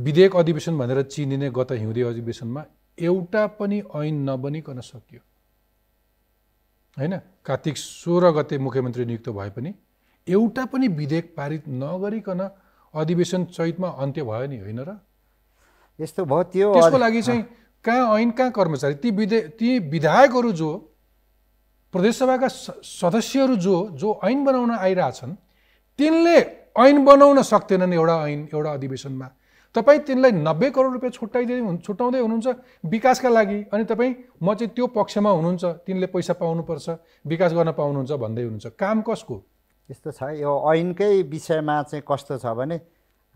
विधेयक अधिवेशन भनेर चिनिने गत हिउँदे अधिवेशनमा एउटा पनि ऐन नबनिकन सकियो होइन कार्तिक सोह्र गते मुख्यमन्त्री नियुक्त भए पनि एउटा पनि विधेयक पारित नगरिकन अधिवेशन चैतमा अन्त्य भयो नि होइन र यस्तो भयो त्यो त्यसको लागि चाहिँ कहाँ ऐन कहाँ कर्मचारी ती विधे ती विधायकहरू जो प्रदेशसभाका सदस्यहरू जो जो ऐन बनाउन आइरहेछन् तिनले ऐन बनाउन सक्दैनन् एउटा ऐन एउटा अधिवेशनमा तपाईँ तिनलाई नब्बे करोड रुपियाँ छुट्याइदिँदै छुट्याउँदै हुनुहुन्छ विकासका लागि अनि तपाईँ म चाहिँ त्यो पक्षमा हुनुहुन्छ तिनले पैसा पाउनुपर्छ विकास गर्न पाउनुहुन्छ भन्दै हुनुहुन्छ काम कसको यस्तो छ यो ऐनकै विषयमा चाहिँ कस्तो छ भने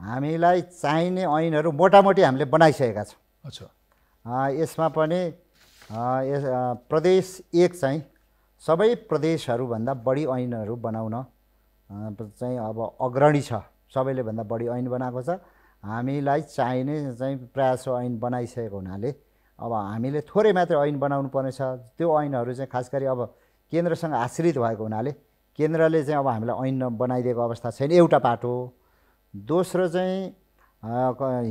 हामीलाई चाहिने ऐनहरू मोटामोटी हामीले बनाइसकेका छौँ अच्छा यसमा पनि प्रदेश एक चाहिँ सबै प्रदेशहरूभन्दा बढी ऐनहरू बनाउन चाहिँ अब अग्रणी छ सबैले भन्दा बढी ऐन बनाएको छ हामीलाई चाहिने चाहिँ प्रायः ऐन बनाइसकेको हुनाले अब हामीले थोरै मात्रै ऐन बनाउनु पर्नेछ त्यो ऐनहरू चाहिँ खास गरी अब केन्द्रसँग आश्रित भएको हुनाले केन्द्रले चाहिँ अब हामीलाई ऐन बनाइदिएको अवस्था छैन एउटा पाटो दोस्रो चाहिँ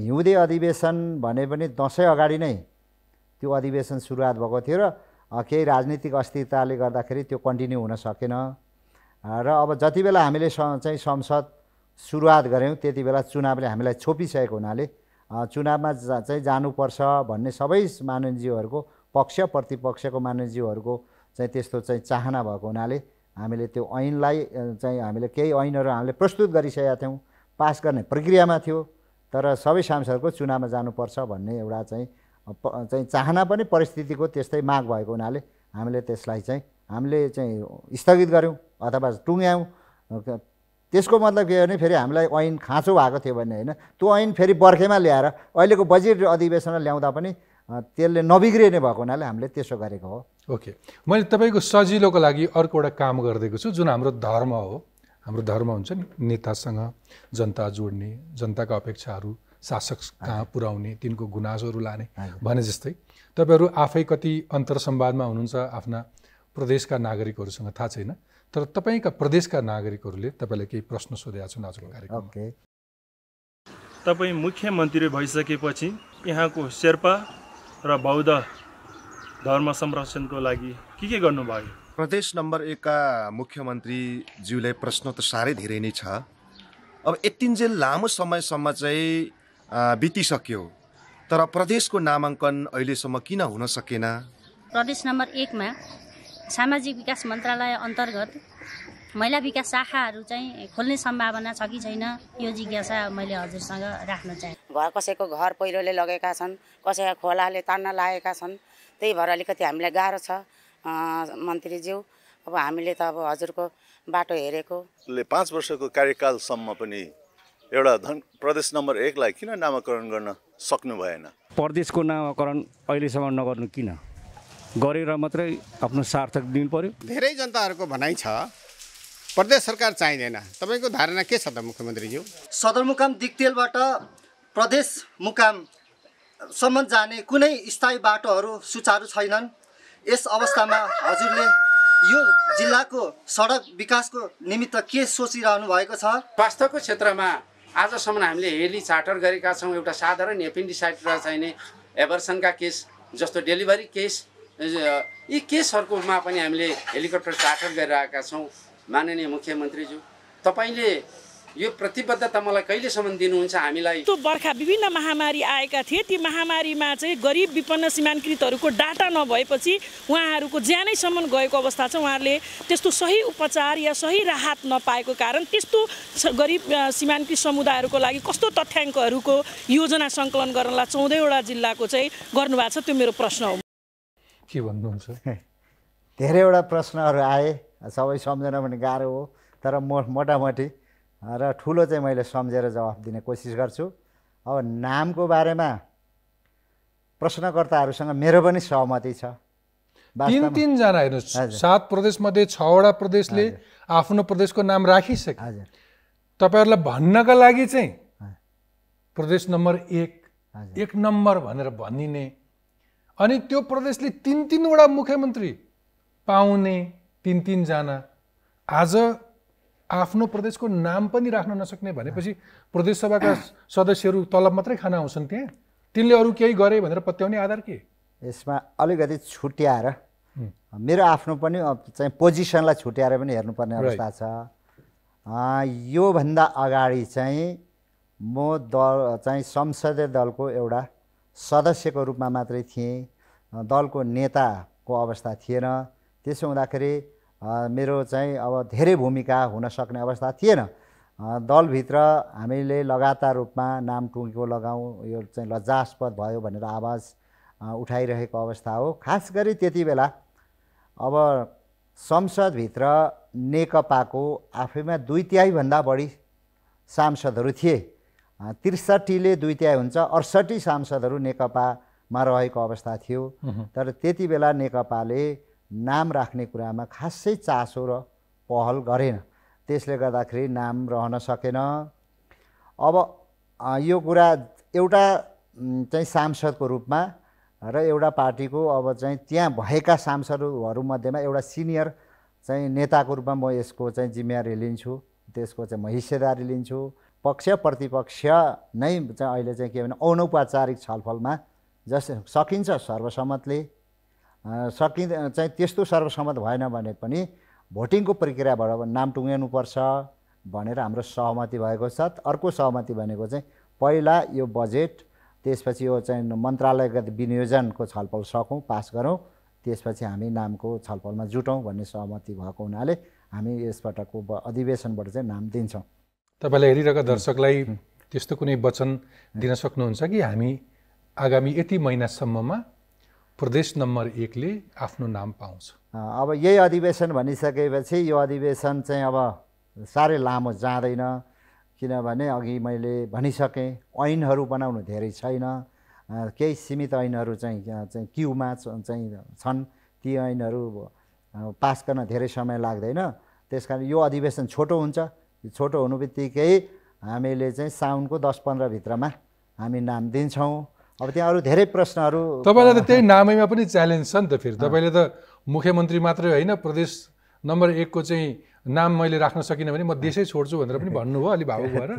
हिउँदे अधिवेशन भने पनि दसैँ अगाडि नै त्यो अधिवेशन सुरुवात भएको थियो र केही राजनीतिक अस्थिरताले गर्दाखेरि त्यो कन्टिन्यू हुन सकेन र अब जति बेला हामीले चाहिँ संसद सुरुवात गऱ्यौँ त्यति बेला चुनावले हामीलाई छोपिसकेको हुनाले चुनावमा जा चाहिँ जानुपर्छ भन्ने सबै मानवजीवहरूको पक्ष प्रतिपक्षको मानवजीवहरूको चाहिँ त्यस्तो चाहिँ चाहना भएको हुनाले हामीले त्यो ऐनलाई चाहिँ हामीले केही ऐनहरू हामीले प्रस्तुत गरिसकेका थियौँ पास गर्ने प्रक्रियामा थियो तर सबै सांसदहरूको चुनावमा जानुपर्छ भन्ने एउटा चाहिँ चाहिँ चाहना पनि परिस्थितिको त्यस्तै माग भएको हुनाले हामीले त्यसलाई चाहिँ हामीले चाहिँ स्थगित गऱ्यौँ अथवा टुङ्ग्यायौँ त्यसको मतलब के हो भने फेरि हामीलाई ऐन खाँचो भएको थियो भने होइन त्यो ऐन फेरि बर्खेमा ल्याएर अहिलेको बजेट अधिवेशनमा ल्याउँदा पनि त्यसले नबिग्रिने भएको हुनाले हामीले त्यसो गरेको हो ओके मैले तपाईँको सजिलोको लागि अर्को एउटा काम गरिदिएको छु जुन हाम्रो धर्म हो हाम्रो धर्म हुन्छ नि नेतासँग जनता जोड्ने जनताका अपेक्षाहरू शासक कहाँ पुर्याउने तिनको गुनासोहरू लाने भने जस्तै तपाईँहरू आफै कति अन्तरसम्वादमा हुनुहुन्छ आफ्ना प्रदेशका नागरिकहरूसँग थाहा छैन तर तपाईँका प्रदेशका नागरिकहरूले तपाईँलाई केही प्रश्न सोधेका छन् आजको कार्यक्रम तपाईँ मुख्यमन्त्री भइसकेपछि यहाँको शेर्पा र बौद्ध धर्म संरक्षणको लागि के के गर्नुभयो प्रदेश नम्बर एकका मुख्यमन्त्रीज्यूलाई प्रश्न त साह्रै धेरै नै छ अब यतिन्जेल लामो समयसम्म चाहिँ बितिसक्यो तर प्रदेशको नामाङ्कन अहिलेसम्म किन हुन सकेन प्रदेश नम्बर एकमा सामाजिक विकास मन्त्रालय अन्तर्गत महिला विकास शाखाहरू चाहिँ खोल्ने सम्भावना छ कि छैन यो जिज्ञासा मैले हजुरसँग राख्न चाहे घर कसैको घर पहिरोले लगेका छन् कसैको खोलाले तान्न लागेका छन् त्यही भएर अलिकति हामीलाई गाह्रो छ मन्त्रीज्यू अब हामीले त अब हजुरको बाटो हेरेको पाँच वर्षको कार्यकालसम्म पनि एउटा धन प्रदेश नम्बर एकलाई किन नामाकरण गर्न सक्नु भएन प्रदेशको नामाकरण अहिलेसम्म नगर्नु किन गरेर मात्रै आफ्नो सार्थक दिनु पर्यो धेरै जनताहरूको भनाइ छ प्रदेश सरकार चाहिँदैन तपाईँको धारणा के छ त मुख्यमन्त्रीज्यू सदरमुकाम दिक्तेलबाट प्रदेश मुकामसम्म जाने कुनै स्थायी बाटोहरू सुचारू छैनन् यस अवस्थामा हजुरले यो जिल्लाको सडक विकासको निमित्त के सोचिरहनु भएको छ स्वास्थ्यको क्षेत्रमा आजसम्म हामीले हेली चार्टर गरेका छौँ एउटा साधारण एपेन्डिसाइट र चाहिने एभर्सनका केस जस्तो डेलिभरी केस यी केसहरूकोमा पनि हामीले हेलिकप्टर चार्टर गरिरहेका छौँ माननीय मुख्यमन्त्रीज्यू तपाईँले यो प्रतिबद्धता मलाई कहिलेसम्म दिनुहुन्छ हामीलाई त्यो बर्खा विभिन्न महामारी आएका थिए ती महामारीमा चाहिँ गरिब विपन्न सीमाङ्कृतहरूको डाटा नभएपछि उहाँहरूको ज्यानैसम्म गएको अवस्था छ उहाँहरूले त्यस्तो सही उपचार या सही राहत नपाएको कारण त्यस्तो गरिब सीमान्तकृत समुदायहरूको लागि कस्तो तथ्याङ्कहरूको योजना सङ्कलन गर्नलाई चौधवटा जिल्लाको चाहिँ गर्नुभएको छ त्यो मेरो प्रश्न हो के भन्नुहुन्छ <laughs> धेरैवटा प्रश्नहरू आए सबै सम्झन पनि गाह्रो हो तर म मोटामोटी र ठुलो चाहिँ मैले सम्झेर जवाफ दिने कोसिस गर्छु अब नामको बारेमा प्रश्नकर्ताहरूसँग मेरो पनि सहमति छ तिन तिनजना हेर्नुहोस् सात प्रदेशमध्ये छवटा प्रदेशले आफ्नो प्रदेशको नाम राखिसके हजुर तपाईँहरूलाई भन्नका लागि चाहिँ प्रदेश नम्बर एक एक नम्बर भनेर भनिने अनि त्यो प्रदेशले तिन तिनवटा मुख्यमन्त्री पाउने तिन तिनजना आज आफ्नो प्रदेशको नाम पनि राख्न नसक्ने भनेपछि प्रदेशसभाका <clears throat> सदस्यहरू तलब मात्रै खान आउँछन् त्यहाँ तिनले अरू केही गरे भनेर पत्याउने आधार के यसमा अलिकति छुट्याएर मेरो आफ्नो पनि चाहिँ पोजिसनलाई छुट्याएर पनि हेर्नुपर्ने अवस्था छ योभन्दा अगाडि चाहिँ म दल चाहिँ संसदीय दलको एउटा सदस्यको रूपमा मात्रै थिएँ दलको नेताको अवस्था थिएन त्यसो हुँदाखेरि मेरो चाहिँ अब धेरै भूमिका हुन सक्ने अवस्था थिएन दलभित्र हामीले लगातार रूपमा नाम टुङ्गो लगाउँ यो चाहिँ लज्जास्पद भयो भनेर आवाज उठाइरहेको अवस्था हो खास गरी त्यति बेला अब संसदभित्र नेकपाको आफैमा दुई तिहाईभन्दा बढी सांसदहरू थिए त्रिसठीले दुई त्याय हुन्छ अडसठी सांसदहरू नेकपामा रहेको अवस्था थियो तर त्यति बेला नेकपाले नाम राख्ने कुरामा खासै चासो र पहल गरेन त्यसले गर्दाखेरि नाम रहन सकेन अब यो कुरा एउटा चाहिँ सांसदको रूपमा र एउटा पार्टीको अब चाहिँ त्यहाँ भएका सांसदहरूमध्येमा एउटा सिनियर चाहिँ नेताको रूपमा म यसको चाहिँ जिम्मेवारी लिन्छु त्यसको चाहिँ म हिस्सेदारी लिन्छु पक्ष प्रतिपक्ष नै चाहिँ अहिले चाहिँ के भने अनौपचारिक छलफलमा जस सकिन्छ सर्वसम्मतले सकि चाहिँ त्यस्तो सर्वसम्मत भएन भने पनि भोटिङको प्रक्रियाबाट नाम टुङ्गिनुपर्छ भनेर हाम्रो सहमति भएको छ अर्को सहमति भनेको चाहिँ पहिला यो बजेट त्यसपछि यो चाहिँ मन्त्रालयगत विनियोजनको छलफल सकौँ पास गरौँ त्यसपछि हामी नामको छलफलमा जुटौँ भन्ने सहमति भएको हुनाले हामी यसपटकको अधिवेशनबाट चाहिँ नाम दिन्छौँ तपाईँलाई हेरिरहेको दर्शकलाई त्यस्तो कुनै वचन दिन सक्नुहुन्छ कि हामी आगामी यति महिनासम्ममा प्रदेश नम्बर एकले आफ्नो नाम पाउँछ अब यही अधिवेशन भनिसकेपछि यो अधिवेशन चाहिँ अब साह्रै लामो जाँदैन किनभने अघि मैले भनिसकेँ ऐनहरू बनाउनु धेरै छैन केही सीमित ऐनहरू चाहिँ चाहिँ क्युमा चाहिँ छन् ती ऐनहरू पास गर्न धेरै समय लाग्दैन त्यस कारण यो अधिवेशन छोटो हुन्छ छोटो हुनु बित्तिकै हामीले चाहिँ साउनको दस पन्ध्रभित्रमा हामी नाम दिन्छौँ अब त्यहाँ अरू धेरै प्रश्नहरू तपाईँलाई त त्यही नामैमा पनि च्यालेन्ज छ नि त फेरि तपाईँले त मुख्यमन्त्री मात्रै होइन प्रदेश नम्बर एकको चाहिँ नाम मैले राख्न सकिनँ भने म देशै छोड्छु भनेर पनि भन्नुभयो अलिक भावुक <laughs> भएर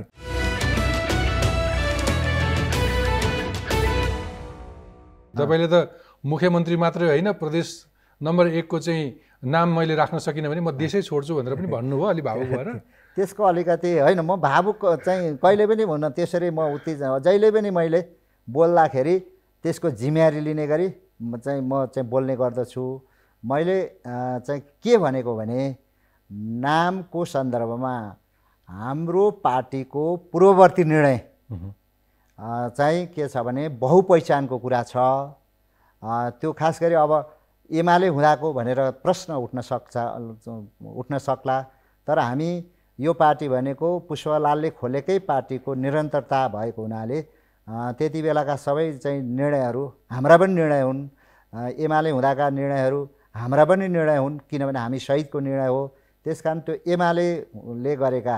तपाईँले त मुख्यमन्त्री मात्रै होइन प्रदेश नम्बर एकको चाहिँ नाम मैले राख्न सकिनँ भने म देशै छोड्छु भनेर पनि भन्नुभयो अलि भावुक भएर <laughs> त्यसको अलिकति होइन म भावुक चाहिँ कहिले पनि हुन त्यसरी म उति जहिले पनि मैले बोल्दाखेरि त्यसको जिम्मेवारी लिने गरी चाहिँ म चाहिँ बोल्ने गर्दछु मैले चाहिँ के भनेको भने नामको सन्दर्भमा हाम्रो पार्टीको पूर्ववर्ती निर्णय चाहिँ के छ भने बहुपहिचानको कुरा छ त्यो खास गरी अब एमाले हुँदाको भनेर प्रश्न उठ्न सक्छ उठ्न सक्ला तर हामी यो पार्टी भनेको पुष्पलालले खोलेकै पार्टीको निरन्तरता भएको हुनाले त्यति बेलाका सबै चाहिँ निर्णयहरू हाम्रा पनि निर्णय हुन् एमाले हुँदाका निर्णयहरू हाम्रा पनि निर्णय हुन् किनभने हामी शहीदको निर्णय हो त्यस कारण त्यो एमाले गरेका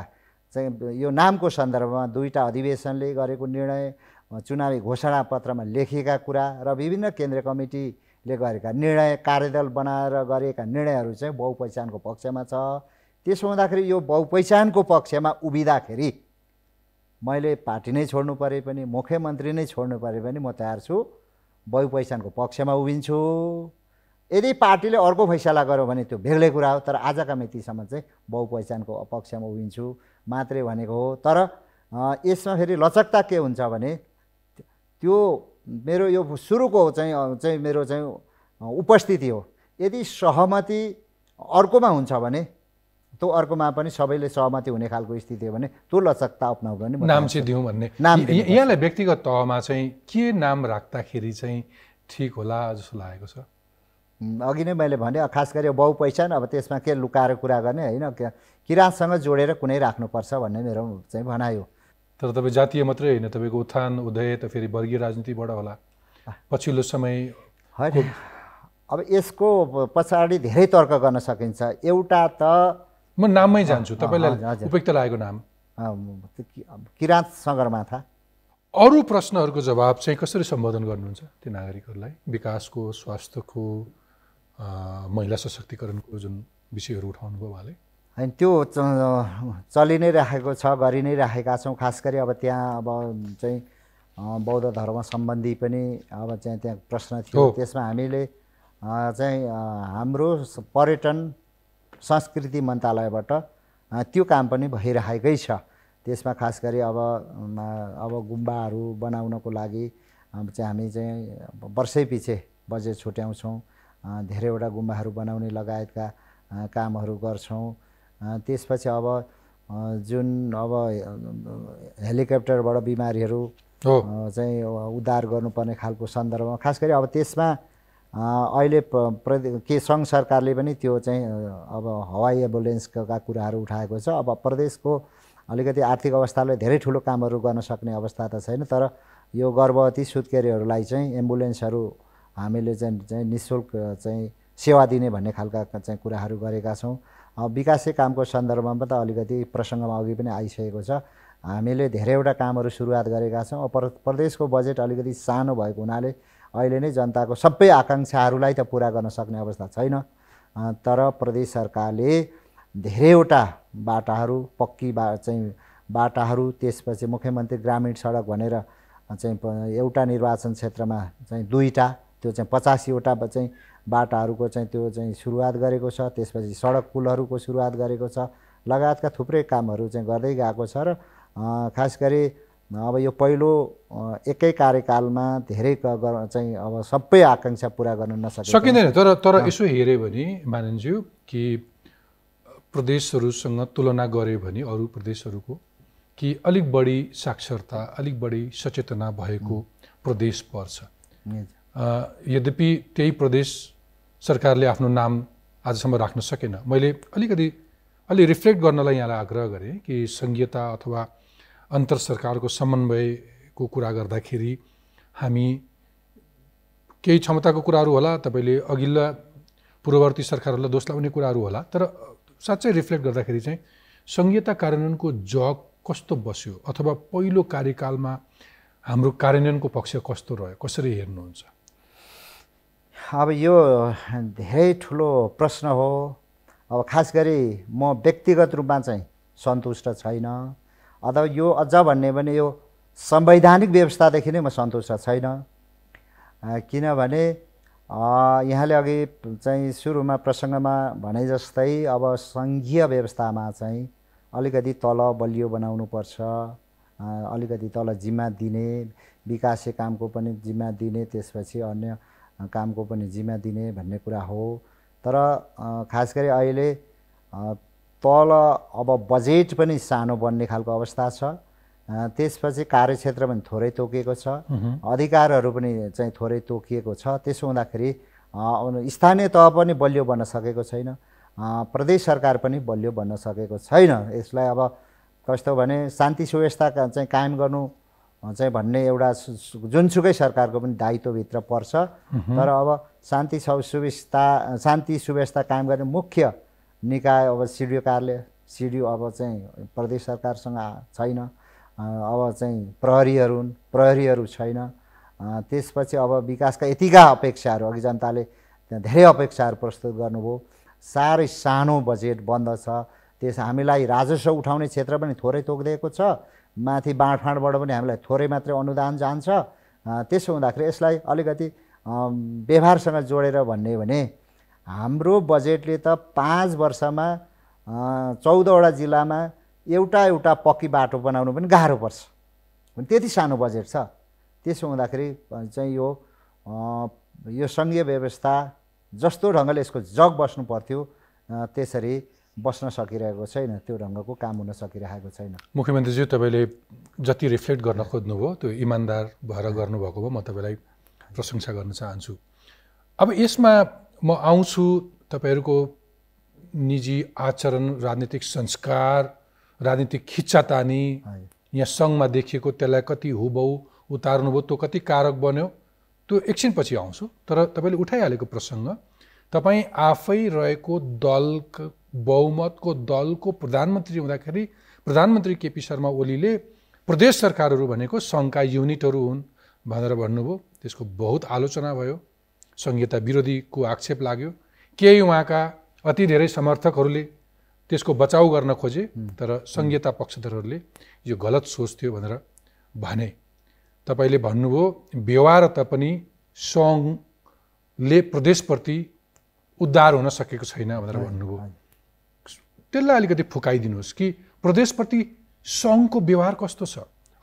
चाहिँ यो नामको सन्दर्भमा दुईवटा अधिवेशनले गरेको निर्णय चुनावी घोषणापत्रमा लेखिएका कुरा र विभिन्न केन्द्रीय कमिटीले गरेका निर्णय कार्यदल बनाएर गरेका निर्णयहरू चाहिँ बहुपहिचानको पक्षमा छ त्यसो हुँदाखेरि यो बहुपहिचानको पक्षमा उभिँदाखेरि मैले पार्टी नै छोड्नु परे पनि मुख्यमन्त्री नै छोड्नु परे पनि म तयार छु बहुपहिचानको पक्षमा उभिन्छु यदि पार्टीले अर्को फैसला गर्यो भने त्यो बेग्लै कुरा हो तर आजका मितिसम्म चाहिँ बहुपहिचानको पक्षमा उभिन्छु मात्रै भनेको हो तर यसमा फेरि लचकता के हुन्छ भने त्यो मेरो यो सुरुको चाहिँ चाहिँ मेरो चाहिँ उपस्थिति हो यदि सहमति अर्कोमा हुन्छ भने त्यो अर्कोमा पनि सबैले सहमति हुने खालको स्थिति हो भने त्यो लचकता अप्नाउ गर्ने नाम चाहिँ दिउँ भन्ने नाम यहाँलाई व्यक्तिगत तहमा चाहिँ के नाम राख्दाखेरि चाहिँ ठिक होला जस्तो लागेको छ अघि नै मैले भने खास गरी बहु पहिचान अब त्यसमा के लुकाएर कुरा गर्ने होइन किराँतसँग जोडेर कुनै राख्नुपर्छ भन्ने मेरो चाहिँ भनायो तर तपाईँ जातीय मात्रै होइन तपाईँको उत्थान उदय त फेरि वर्गीय राजनीतिबाट होला पछिल्लो समय होइन अब यसको पछाडि धेरै तर्क गर्न सकिन्छ एउटा त म नाममै जान्छु तपाईँलाई उपयुक्त लागेको नाम किराँत सगरमाथा अरू प्रश्नहरूको जवाब चाहिँ कसरी सम्बोधन गर्नुहुन्छ त्यो नागरिकहरूलाई विकासको स्वास्थ्यको महिला सशक्तिकरणको जुन विषयहरू उठाउनुभयो उहाँले होइन त्यो चलि नै राखेको छ गरि नै राखेका छौँ खास गरी अब त्यहाँ अब चाहिँ बौद्ध धर्म सम्बन्धी पनि अब चाहिँ त्यहाँ प्रश्न थियो त्यसमा हामीले चाहिँ हाम्रो पर्यटन संस्कृति मन्त्रालयबाट त्यो काम पनि भइरहेकै छ त्यसमा खास गरी अब अब गुम्बाहरू बनाउनको लागि चाहिँ हामी चाहिँ वर्षै पछि बजेट छुट्याउँछौँ धेरैवटा गुम्बाहरू बनाउने लगायतका कामहरू गर्छौँ त्यसपछि अब जुन अब हेलिकप्टरबाट बिमारीहरू चाहिँ उद्धार गर्नुपर्ने खालको सन्दर्भमा खास गरी अब त्यसमा अहिले प्रदे के सङ्घ सरकारले पनि त्यो चाहिँ अब हवाई एम्बुलेन्सका कुराहरू उठाएको छ अब प्रदेशको अलिकति आर्थिक अवस्थाले धेरै ठुलो कामहरू गर्न सक्ने अवस्था त छैन तर यो गर्भवती सुत्केरीहरूलाई चाहिँ एम्बुलेन्सहरू हामीले चाहिँ चाहिँ नि शुल्क चाहिँ सेवा दिने भन्ने खालका चाहिँ कुराहरू गरेका छौँ विकासै कामको सन्दर्भमा त अलिकति प्रसङ्गमा अघि पनि आइसकेको छ हामीले धेरैवटा कामहरू सुरुवात गरेका छौँ प्र प्रदेशको बजेट अलिकति सानो भएको हुनाले अहिले नै जनताको सबै आकाङ्क्षाहरूलाई त पुरा गर्न सक्ने अवस्था छैन तर प्रदेश सरकारले धेरैवटा बाटाहरू पक्की बा चाहिँ बाटाहरू त्यसपछि मुख्यमन्त्री ग्रामीण सडक भनेर चाहिँ एउटा निर्वाचन क्षेत्रमा चाहिँ दुईवटा त्यो चाहिँ पचासीवटा चाहिँ बाटाहरूको चाहिँ त्यो चाहिँ सुरुवात गरेको छ त्यसपछि सडक पुलहरूको सुरुवात गरेको छ लगायतका थुप्रै कामहरू चाहिँ गर्दै गएको छ र खास गरी अब यो पहिलो एकै कार्यकालमा धेरै चाहिँ अब सबै आकाङ्क्षा पुरा गर्न नसक्छ सकिँदैन तर तर यसो हेऱ्यो भने मानन्ज्यू कि प्रदेशहरूसँग तुलना गऱ्यो भने अरू प्रदेशहरूको कि अलिक बढी साक्षरता अलिक बढी सचेतना भएको प्रदेश पर्छ यद्यपि त्यही प्रदेश सरकारले आफ्नो नाम आजसम्म राख्न सकेन मैले अलिकति अलि रिफ्लेक्ट गर्नलाई यहाँलाई आग्रह गरेँ कि सङ्घीयता अथवा अन्तर सरकारको समन्वयको कुरा गर्दाखेरि हामी केही क्षमताको कुराहरू होला तपाईँले अघिल्ला पूर्ववर्ती सरकारहरूलाई दोष लगाउने कुराहरू होला तर साँच्चै रिफ्लेक्ट गर्दाखेरि चाहिँ सङ्घीयता कार्यान्वयनको जग कस्तो बस्यो अथवा पहिलो कार्यकालमा हाम्रो कार्यान्वयनको पक्ष कस्तो रह्यो कसरी हेर्नुहुन्छ अब यो धेरै ठुलो प्रश्न हो अब खास गरी म व्यक्तिगत रूपमा चाहिँ सन्तुष्ट छैन अथवा यो अझ भन्ने भने यो संवैधानिक व्यवस्थादेखि नै म सन्तुष्ट छैन किनभने यहाँले अघि चाहिँ सुरुमा प्रसङ्गमा भने जस्तै अब सङ्घीय व्यवस्थामा चाहिँ अलिकति तल बलियो बनाउनुपर्छ अलिकति तल जिम्मा दिने विकासे कामको पनि जिम्मा दिने त्यसपछि अन्य कामको पनि जिम्मा दिने भन्ने कुरा हो तर खास गरी अहिले तल अब बजेट पनि सानो बन्ने खालको अवस्था छ त्यसपछि कार्यक्षेत्र पनि थोरै तोकिएको छ अधिकारहरू पनि चाहिँ थोरै तोकिएको छ त्यसो हुँदाखेरि स्थानीय तह पनि बलियो बन्न सकेको छैन प्रदेश सरकार पनि बलियो बन्न सकेको छैन यसलाई अब कस्तो भने शान्ति सुव्यवस्था चाहिँ कायम गर्नु चाहिँ भन्ने एउटा जुनसुकै सरकारको पनि दायित्वभित्र पर्छ तर अब शान्ति सुव्यवस्था शान्ति सुव्यवस्था कायम गर्ने मुख्य निकाय अब सिडिओ कार्यालय सिडिओ अब चाहिँ प्रदेश सरकारसँग छैन अब चाहिँ प्रहरीहरू हुन् प्रहरीहरू छैन त्यसपछि अब विकासका यतिका अपेक्षाहरू अघि जनताले त्यहाँ धेरै अपेक्षाहरू प्रस्तुत गर्नुभयो साह्रै सानो बजेट बन्द छ त्यस हामीलाई राजस्व उठाउने क्षेत्र पनि थोरै तोकिदिएको छ माथि बाँडफाँडबाट पनि हामीलाई थोरै मात्रै अनुदान जान्छ त्यसो हुँदाखेरि यसलाई अलिकति व्यवहारसँग जोडेर भन्ने भने हाम्रो बजेटले त पाँच वर्षमा चौधवटा जिल्लामा एउटा एउटा पक्की बाटो बनाउनु पनि गाह्रो पर्छ त्यति सानो बजेट छ त्यसो हुँदाखेरि चाहिँ यो यो सङ्घीय व्यवस्था जस्तो ढङ्गले यसको जग बस्नु पर्थ्यो त्यसरी बस्न सकिरहेको छैन त्यो ढङ्गको काम हुन सकिरहेको छैन मुख्यमन्त्रीज्यू तपाईँले जति रिफ्लेक्ट गर्न खोज्नुभयो त्यो इमान्दार भएर गर्नुभएको भयो म तपाईँलाई प्रशंसा गर्न चाहन्छु अब यसमा म आउँछु तपाईँहरूको निजी आचरण राजनीतिक संस्कार राजनीतिक खिच्चातानी यहाँ सङ्घमा देखिएको त्यसलाई कति हुबौ उतार्नुभयो त्यो कति कारक बन्यो त्यो एकछिनपछि आउँछु तर तपाईँले उठाइहालेको प्रसङ्ग तपाईँ आफै रहेको दल बहुमतको दलको प्रधानमन्त्री हुँदाखेरि प्रधानमन्त्री केपी शर्मा ओलीले प्रदेश सरकारहरू भनेको सङ्घका युनिटहरू हुन् भनेर भन्नुभयो त्यसको बहुत आलोचना भयो संहिता विरोधीको आक्षेप लाग्यो केही उहाँका अति धेरै समर्थकहरूले त्यसको बचाउ गर्न खोजे तर संहिता पक्षधरहरूले यो गलत सोच थियो भनेर भने तपाईँले भन्नुभयो व्यवहार पनि सङ्घले प्रदेशप्रति उद्धार हुन सकेको छैन भनेर भन्नुभयो त्यसलाई अलिकति फुकाइदिनुहोस् कि प्रदेशप्रति सङ्घको व्यवहार कस्तो छ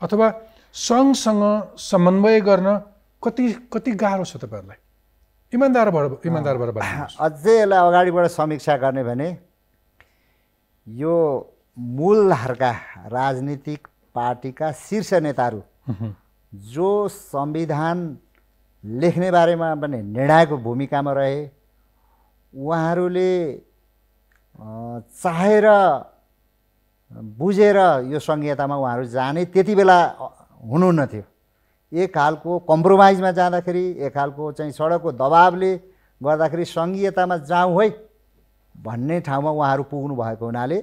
अथवा सङ्घसँग समन्वय गर्न कति कति गाह्रो छ तपाईँहरूलाई इमान्दारबाट इमान्दारबाट अझै यसलाई अगाडिबाट समीक्षा गर्ने भने यो मूलधारका राजनीतिक पार्टीका शीर्ष नेताहरू जो संविधान लेख्ने बारेमा पनि निर्णायक भूमिकामा रहे उहाँहरूले चाहेर बुझेर यो सङ्घीयतामा उहाँहरू जाने त्यति बेला हुनुहुन्न थियो एक खालको कम्प्रोमाइजमा जाँदाखेरि एक खालको चाहिँ सडकको दबावले गर्दाखेरि सङ्घीयतामा जाउँ है भन्ने ठाउँमा उहाँहरू पुग्नु भएको हुनाले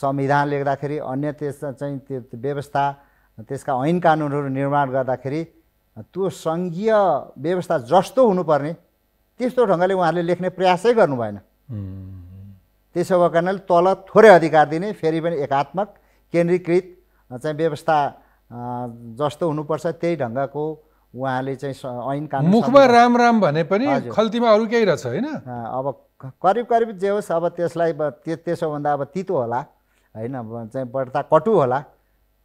संविधान लेख्दाखेरि अन्य त्यस चाहिँ त्यो व्यवस्था त्यसका ऐन कानुनहरू निर्माण गर्दाखेरि त्यो सङ्घीय व्यवस्था जस्तो हुनुपर्ने त्यस्तो ढङ्गले उहाँहरूले लेख्ने प्रयासै गर्नु भएन त्यसो भएको कारणले तल थोरै अधिकार दिने फेरि पनि एकात्मक केन्द्रीकृत चाहिँ व्यवस्था जस्तो हुनुपर्छ त्यही ढङ्गको उहाँले चाहिँ ऐन कानुन मुखमा राम राम भने पनि खल्तीमा अरू केही रहेछ होइन अब करिब करिब जे होस् अब त्यसलाई भन्दा अब तितो होला होइन चाहिँ बढ्ता कटु होला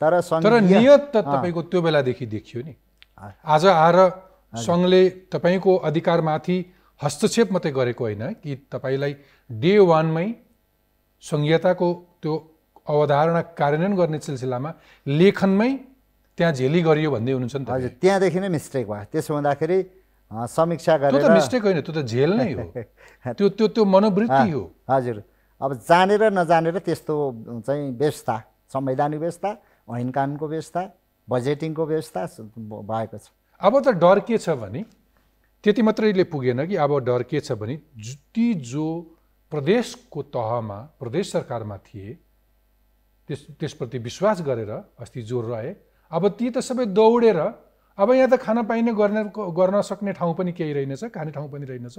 तर तर नियत त तपाईँको त्यो बेलादेखि देखियो नि आज आएर सङ्घले तपाईँको अधिकारमाथि हस्तक्षेप मात्रै गरेको होइन कि तपाईँलाई डे वानमै सङ्घीयताको त्यो अवधारणा कार्यान्वयन गर्ने सिलसिलामा लेखनमै त्यहाँ झेली गरियो भन्दै हुनुहुन्छ नि त हजुर त्यहाँदेखि नै मिस्टेक भयो त्यसो हुँदाखेरि समीक्षा गरेर त्यो त मिस्टेक होइन त्यो त झेल नै हो <laughs> त्यो त्यो त्यो मनोवृत्ति हो हजुर अब जानेर नजानेर त्यस्तो चाहिँ व्यवस्था संवैधानिक व्यवस्था ऐन कानुनको व्यवस्था बजेटिङको व्यवस्था भएको छ अब त डर के छ भने त्यति मात्रैले पुगेन कि अब डर के छ भने ती जो प्रदेशको तहमा प्रदेश सरकारमा थिए त्यस त्यसप्रति विश्वास गरेर अस्ति जो रहे अब ती त सबै दौडेर अब यहाँ त खान पाइने गर्ने गर्न सक्ने ठाउँ पनि केही रहेनछ खाने ठाउँ पनि रहेनछ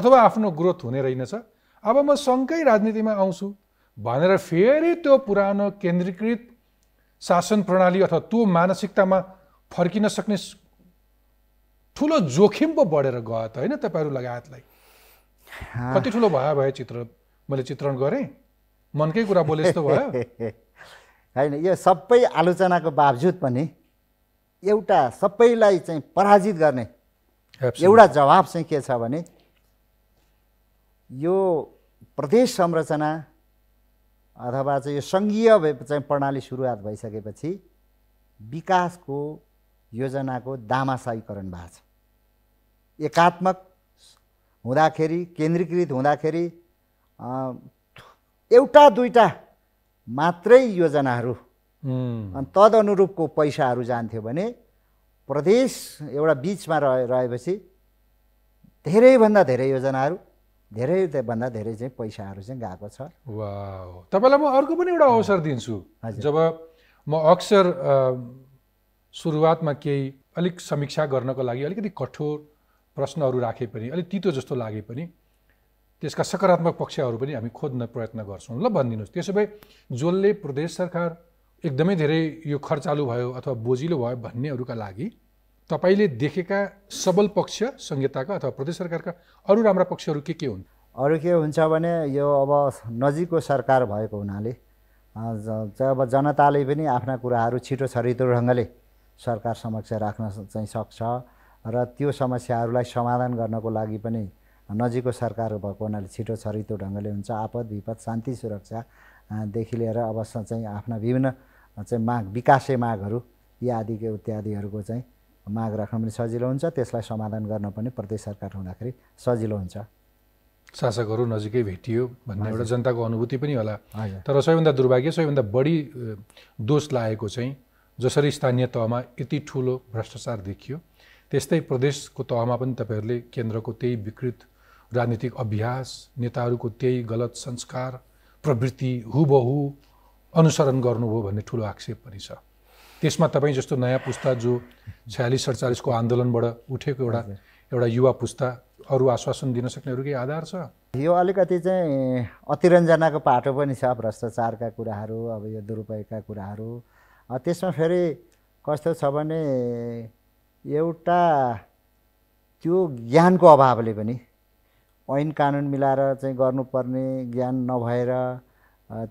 अथवा आफ्नो ग्रोथ हुने रहेनछ अब म सङ्कै राजनीतिमा आउँछु भनेर फेरि त्यो पुरानो केन्द्रीकृत शासन प्रणाली अथवा त्यो मानसिकतामा फर्किन सक्ने ठुलो जोखिम पो बढेर गयो त होइन तपाईँहरू लगायतलाई कति ठुलो भयो भयो चित्र मैले चित्रण गरेँ मनकै कुरा बोले जस्तो भयो <laughs> होइन यो सबै आलोचनाको बावजुद पनि एउटा सबैलाई चाहिँ पराजित गर्ने एउटा जवाब चाहिँ के छ भने यो प्रदेश संरचना अथवा चाहिँ यो सङ्घीय चाहिँ प्रणाली सुरुवात भइसकेपछि विकासको योजनाको दामासाहीकरण भएको छ एकात्मक हुँदाखेरि केन्द्रीकृत हुँदाखेरि एउटा दुईवटा मात्रै योजनाहरू अनि तदनुरूपको पैसाहरू जान्थ्यो भने प्रदेश एउटा बिचमा रहे रहेपछि धेरैभन्दा धेरै योजनाहरू धेरैभन्दा धेरै चाहिँ पैसाहरू चाहिँ गएको छ वा तपाईँलाई म अर्को पनि एउटा अवसर दिन्छु जब म अक्सर सुरुवातमा केही अलिक समीक्षा गर्नको लागि अलिकति कठोर प्रश्नहरू राखे पनि अलिक तितो जस्तो लागे पनि त्यसका सकारात्मक पक्षहरू पनि हामी खोज्न प्रयत्न गर्छौँ ल भनिदिनुहोस् त्यसो भए जसले प्रदेश सरकार एकदमै धेरै यो खर्चालु भयो अथवा बोजिलो भयो भन्नेहरूका लागि तपाईँले देखेका सबल पक्ष संहिताका अथवा प्रदेश सरकारका अरू राम्रा पक्षहरू के के हुन् अरू के हुन्छ भने यो अब नजिकको सरकार भएको हुनाले अब जनताले पनि आफ्ना कुराहरू छिटो छरिटो ढङ्गले सरकार समक्ष राख्न चाहिँ सक्छ र त्यो समस्याहरूलाई समाधान गर्नको लागि पनि नजिकको सरकार भएको हुनाले छिटो छरितो ढङ्गले हुन्छ आपद विपद शान्ति सुरक्षादेखि लिएर अब चाहिँ आफ्ना विभिन्न चाहिँ माग विकासे मागहरू यी आदि इत्यादिहरूको चाहिँ माग राख्न पनि सजिलो हुन्छ त्यसलाई समाधान गर्न पनि प्रदेश सरकार हुँदाखेरि सजिलो हुन्छ शासकहरू नजिकै भेटियो भन्ने एउटा जनताको अनुभूति पनि होला तर सबैभन्दा दुर्भाग्य सबैभन्दा बढी दोष लागेको चाहिँ जसरी स्थानीय तहमा यति ठुलो भ्रष्टाचार देखियो त्यस्तै प्रदेशको तहमा पनि तपाईँहरूले केन्द्रको त्यही विकृत राजनीतिक अभ्यास नेताहरूको त्यही गलत संस्कार प्रवृत्ति हुबहु अनुसरण गर्नुभयो भन्ने ठुलो आक्षेप पनि छ त्यसमा तपाईँ जस्तो नयाँ पुस्ता जो छयालिस सडचालिसको आन्दोलनबाट उठेको एउटा एउटा युवा पुस्ता अरू आश्वासन दिन सक्नेहरू आधार छ यो अलिकति चाहिँ अतिरञ्जनाको पाटो पनि छ भ्रष्टाचारका कुराहरू अब यो दुरुपयोगका कुराहरू त्यसमा फेरि कस्तो छ भने एउटा त्यो ज्ञानको अभावले पनि ऐन कानुन मिलाएर चाहिँ गर्नुपर्ने ज्ञान नभएर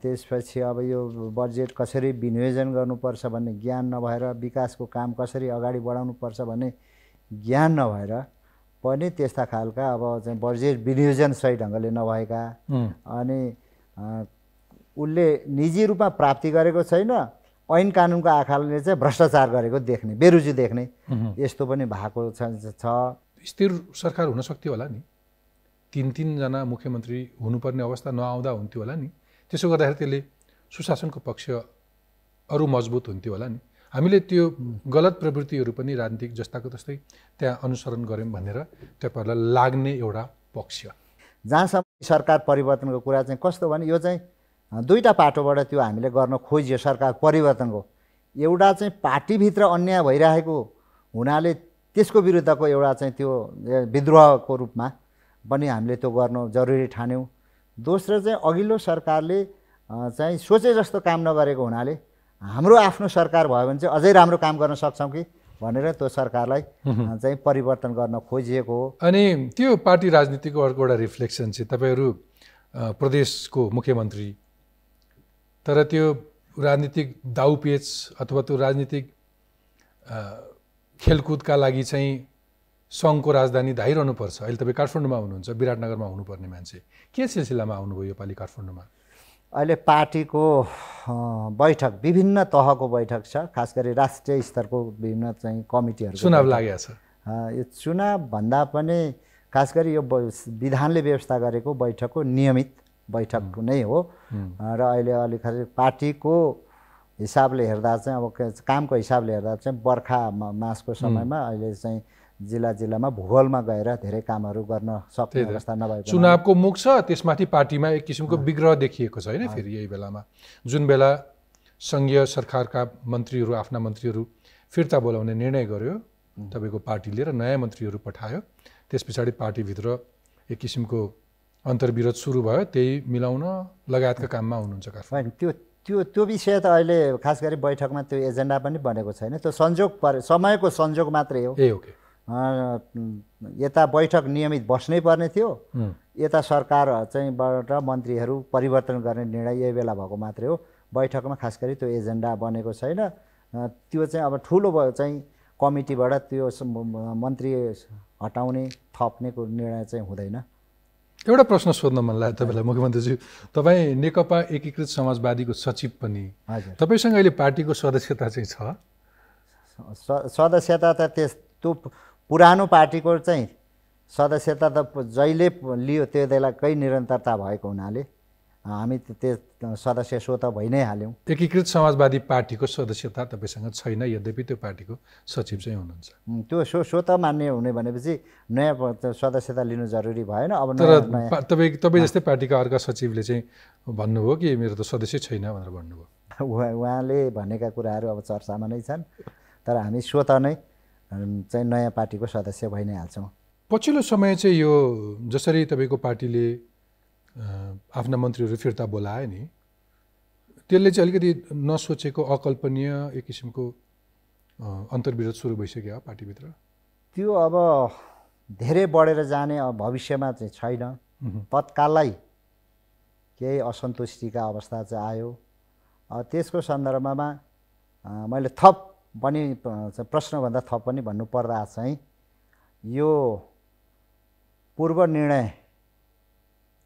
त्यसपछि अब यो बजेट कसरी विनियोजन गर्नुपर्छ भन्ने ज्ञान नभएर विकासको काम कसरी अगाडि बढाउनुपर्छ भन्ने ज्ञान नभएर पनि त्यस्ता खालका अब चाहिँ बजेट विनियोजन सही ढङ्गले नभएका अनि उसले निजी रूपमा प्राप्ति गरेको छैन ऐन कानुनको आँखाले चाहिँ भ्रष्टाचार गरेको देख्ने बेरुजी देख्ने यस्तो पनि भएको छ स्थिर सरकार हुन सक्थ्यो होला नि तिन तिनजना मुख्यमन्त्री हुनुपर्ने अवस्था नआउँदा हुन्थ्यो होला नि त्यसो गर्दाखेरि त्यसले सुशासनको पक्ष अरू मजबुत हुन्थ्यो होला नि हामीले त्यो गलत प्रवृत्तिहरू पनि राजनीतिक जस्ताको जस्तै त्यहाँ अनुसरण गऱ्यौँ भनेर तपाईँहरूलाई लाग्ने एउटा पक्ष जहाँसम्म सरकार परिवर्तनको कुरा चाहिँ कस्तो भने यो चाहिँ दुईवटा पाटोबाट त्यो हामीले गर्न खोजियो सरकार परिवर्तनको एउटा चाहिँ पार्टीभित्र अन्याय भइरहेको हुनाले त्यसको विरुद्धको एउटा चाहिँ त्यो विद्रोहको रूपमा पनि हामीले त्यो गर्नु जरुरी ठान्यौँ दोस्रो चाहिँ अघिल्लो सरकारले चाहिँ सोचे जस्तो काम नगरेको हुनाले हाम्रो आफ्नो सरकार भयो भने चाहिँ अझै राम्रो काम गर्न सक्छौँ कि भनेर त्यो सरकारलाई चाहिँ परिवर्तन गर्न खोजिएको हो अनि त्यो पार्टी राजनीतिको अर्को एउटा रिफ्लेक्सन चाहिँ तपाईँहरू प्रदेशको मुख्यमन्त्री तर त्यो राजनीतिक दाउपेच अथवा त्यो राजनीतिक खेलकुदका लागि चाहिँ सङ्घको राजधानी धाइरहनुपर्छ अहिले तपाईँ काठमाडौँमा हुनुहुन्छ विराटनगरमा हुनुपर्ने मान्छे के सिलसिलामा आउनुभयो योपालि काठमाडौँमा अहिले पार्टीको बैठक विभिन्न तहको बैठक छ खास गरी राष्ट्रिय स्तरको विभिन्न चाहिँ कमिटीहरू चुनाव लागेको छ यो चुनाव भन्दा पनि खास गरी यो विधानले व्यवस्था गरेको बैठकको नियमित बैठक नै हो र अहिले अलिकति पार्टीको हिसाबले हेर्दा चाहिँ अब कामको हिसाबले हेर्दा चाहिँ बर्खा मासको समयमा अहिले चाहिँ जिल्ला जिल्लामा भूगोलमा गएर धेरै कामहरू गर्न सक्ने अवस्था नभएको चुनावको मुख छ त्यसमाथि पार्टीमा एक किसिमको विग्रह देखिएको छ होइन फेरि यही बेलामा जुन बेला सङ्घीय सरकारका मन्त्रीहरू आफ्ना मन्त्रीहरू फिर्ता बोलाउने निर्णय गर्यो तपाईँको पार्टीले र नयाँ मन्त्रीहरू पठायो त्यस पछाडि पार्टीभित्र एक किसिमको अन्तर्विरोध सुरु भयो त्यही मिलाउन लगायतका काममा हुनुहुन्छ होइन त्यो त्यो त्यो विषय त अहिले खास गरी बैठकमा त्यो एजेन्डा पनि बनेको छैन त्यो संयोग पर समयको संयोग मात्रै हो ए ओके यता बैठक नियमित बस्नै पर्ने थियो यता सरकार चाहिँबाट मन्त्रीहरू परिवर्तन गर्ने निर्णय यही बेला भएको मात्रै हो बैठकमा खास गरी त्यो एजेन्डा बनेको छैन त्यो चाहिँ अब ठुलो चाहिँ कमिटीबाट त्यो मन्त्री हटाउने थप्नेको निर्णय चाहिँ हुँदैन एउटा प्रश्न सोध्न मन लाग्यो तपाईँलाई मुख्यमन्त्रीज्यू तपाईँ नेकपा एकीकृत समाजवादीको सचिव पनि हजुर तपाईँसँग अहिले पार्टीको सदस्यता चाहिँ छ सदस्यता त त्यस पुरानो पार्टीको चाहिँ सदस्यता त जहिले लियो त्यो बेला कहीँ निरन्तरता भएको हुनाले हामी त्यो सदस्य स्वत भइ नै हाल्यौँ एकीकृत समाजवादी पार्टीको सदस्यता तपाईँसँग छैन यद्यपि त्यो पार्टीको सचिव चाहिँ हुनुहुन्छ त्यो सो त मान्य हुने भनेपछि नयाँ सदस्यता लिनु जरुरी भएन अब तर तपाईँ तपाईँ जस्तै पार्टीका अर्का सचिवले चाहिँ भन्नुभयो कि मेरो त सदस्य छैन भनेर भन्नुभयो <laughs> उहाँले भनेका कुराहरू अब चर्चामा नै छन् तर हामी स्वत नै चाहिँ नयाँ पार्टीको सदस्य भइ नै हाल्छौँ पछिल्लो समय चाहिँ यो जसरी तपाईँको पार्टीले आफ्ना मन्त्रीहरू फिर्ता बोलायो नि त्यसले चाहिँ अलिकति नसोचेको अकल्पनीय एक किसिमको अन्तर्विरोध सुरु भइसक्यो पार्टीभित्र त्यो अब धेरै बढेर जाने भविष्यमा चाहिँ छैन तत्काललाई केही असन्तुष्टिका अवस्था चाहिँ आयो त्यसको सन्दर्भमा मैले थप पनि प्रश्नभन्दा थप पनि भन्नुपर्दा चाहिँ यो पूर्व निर्णय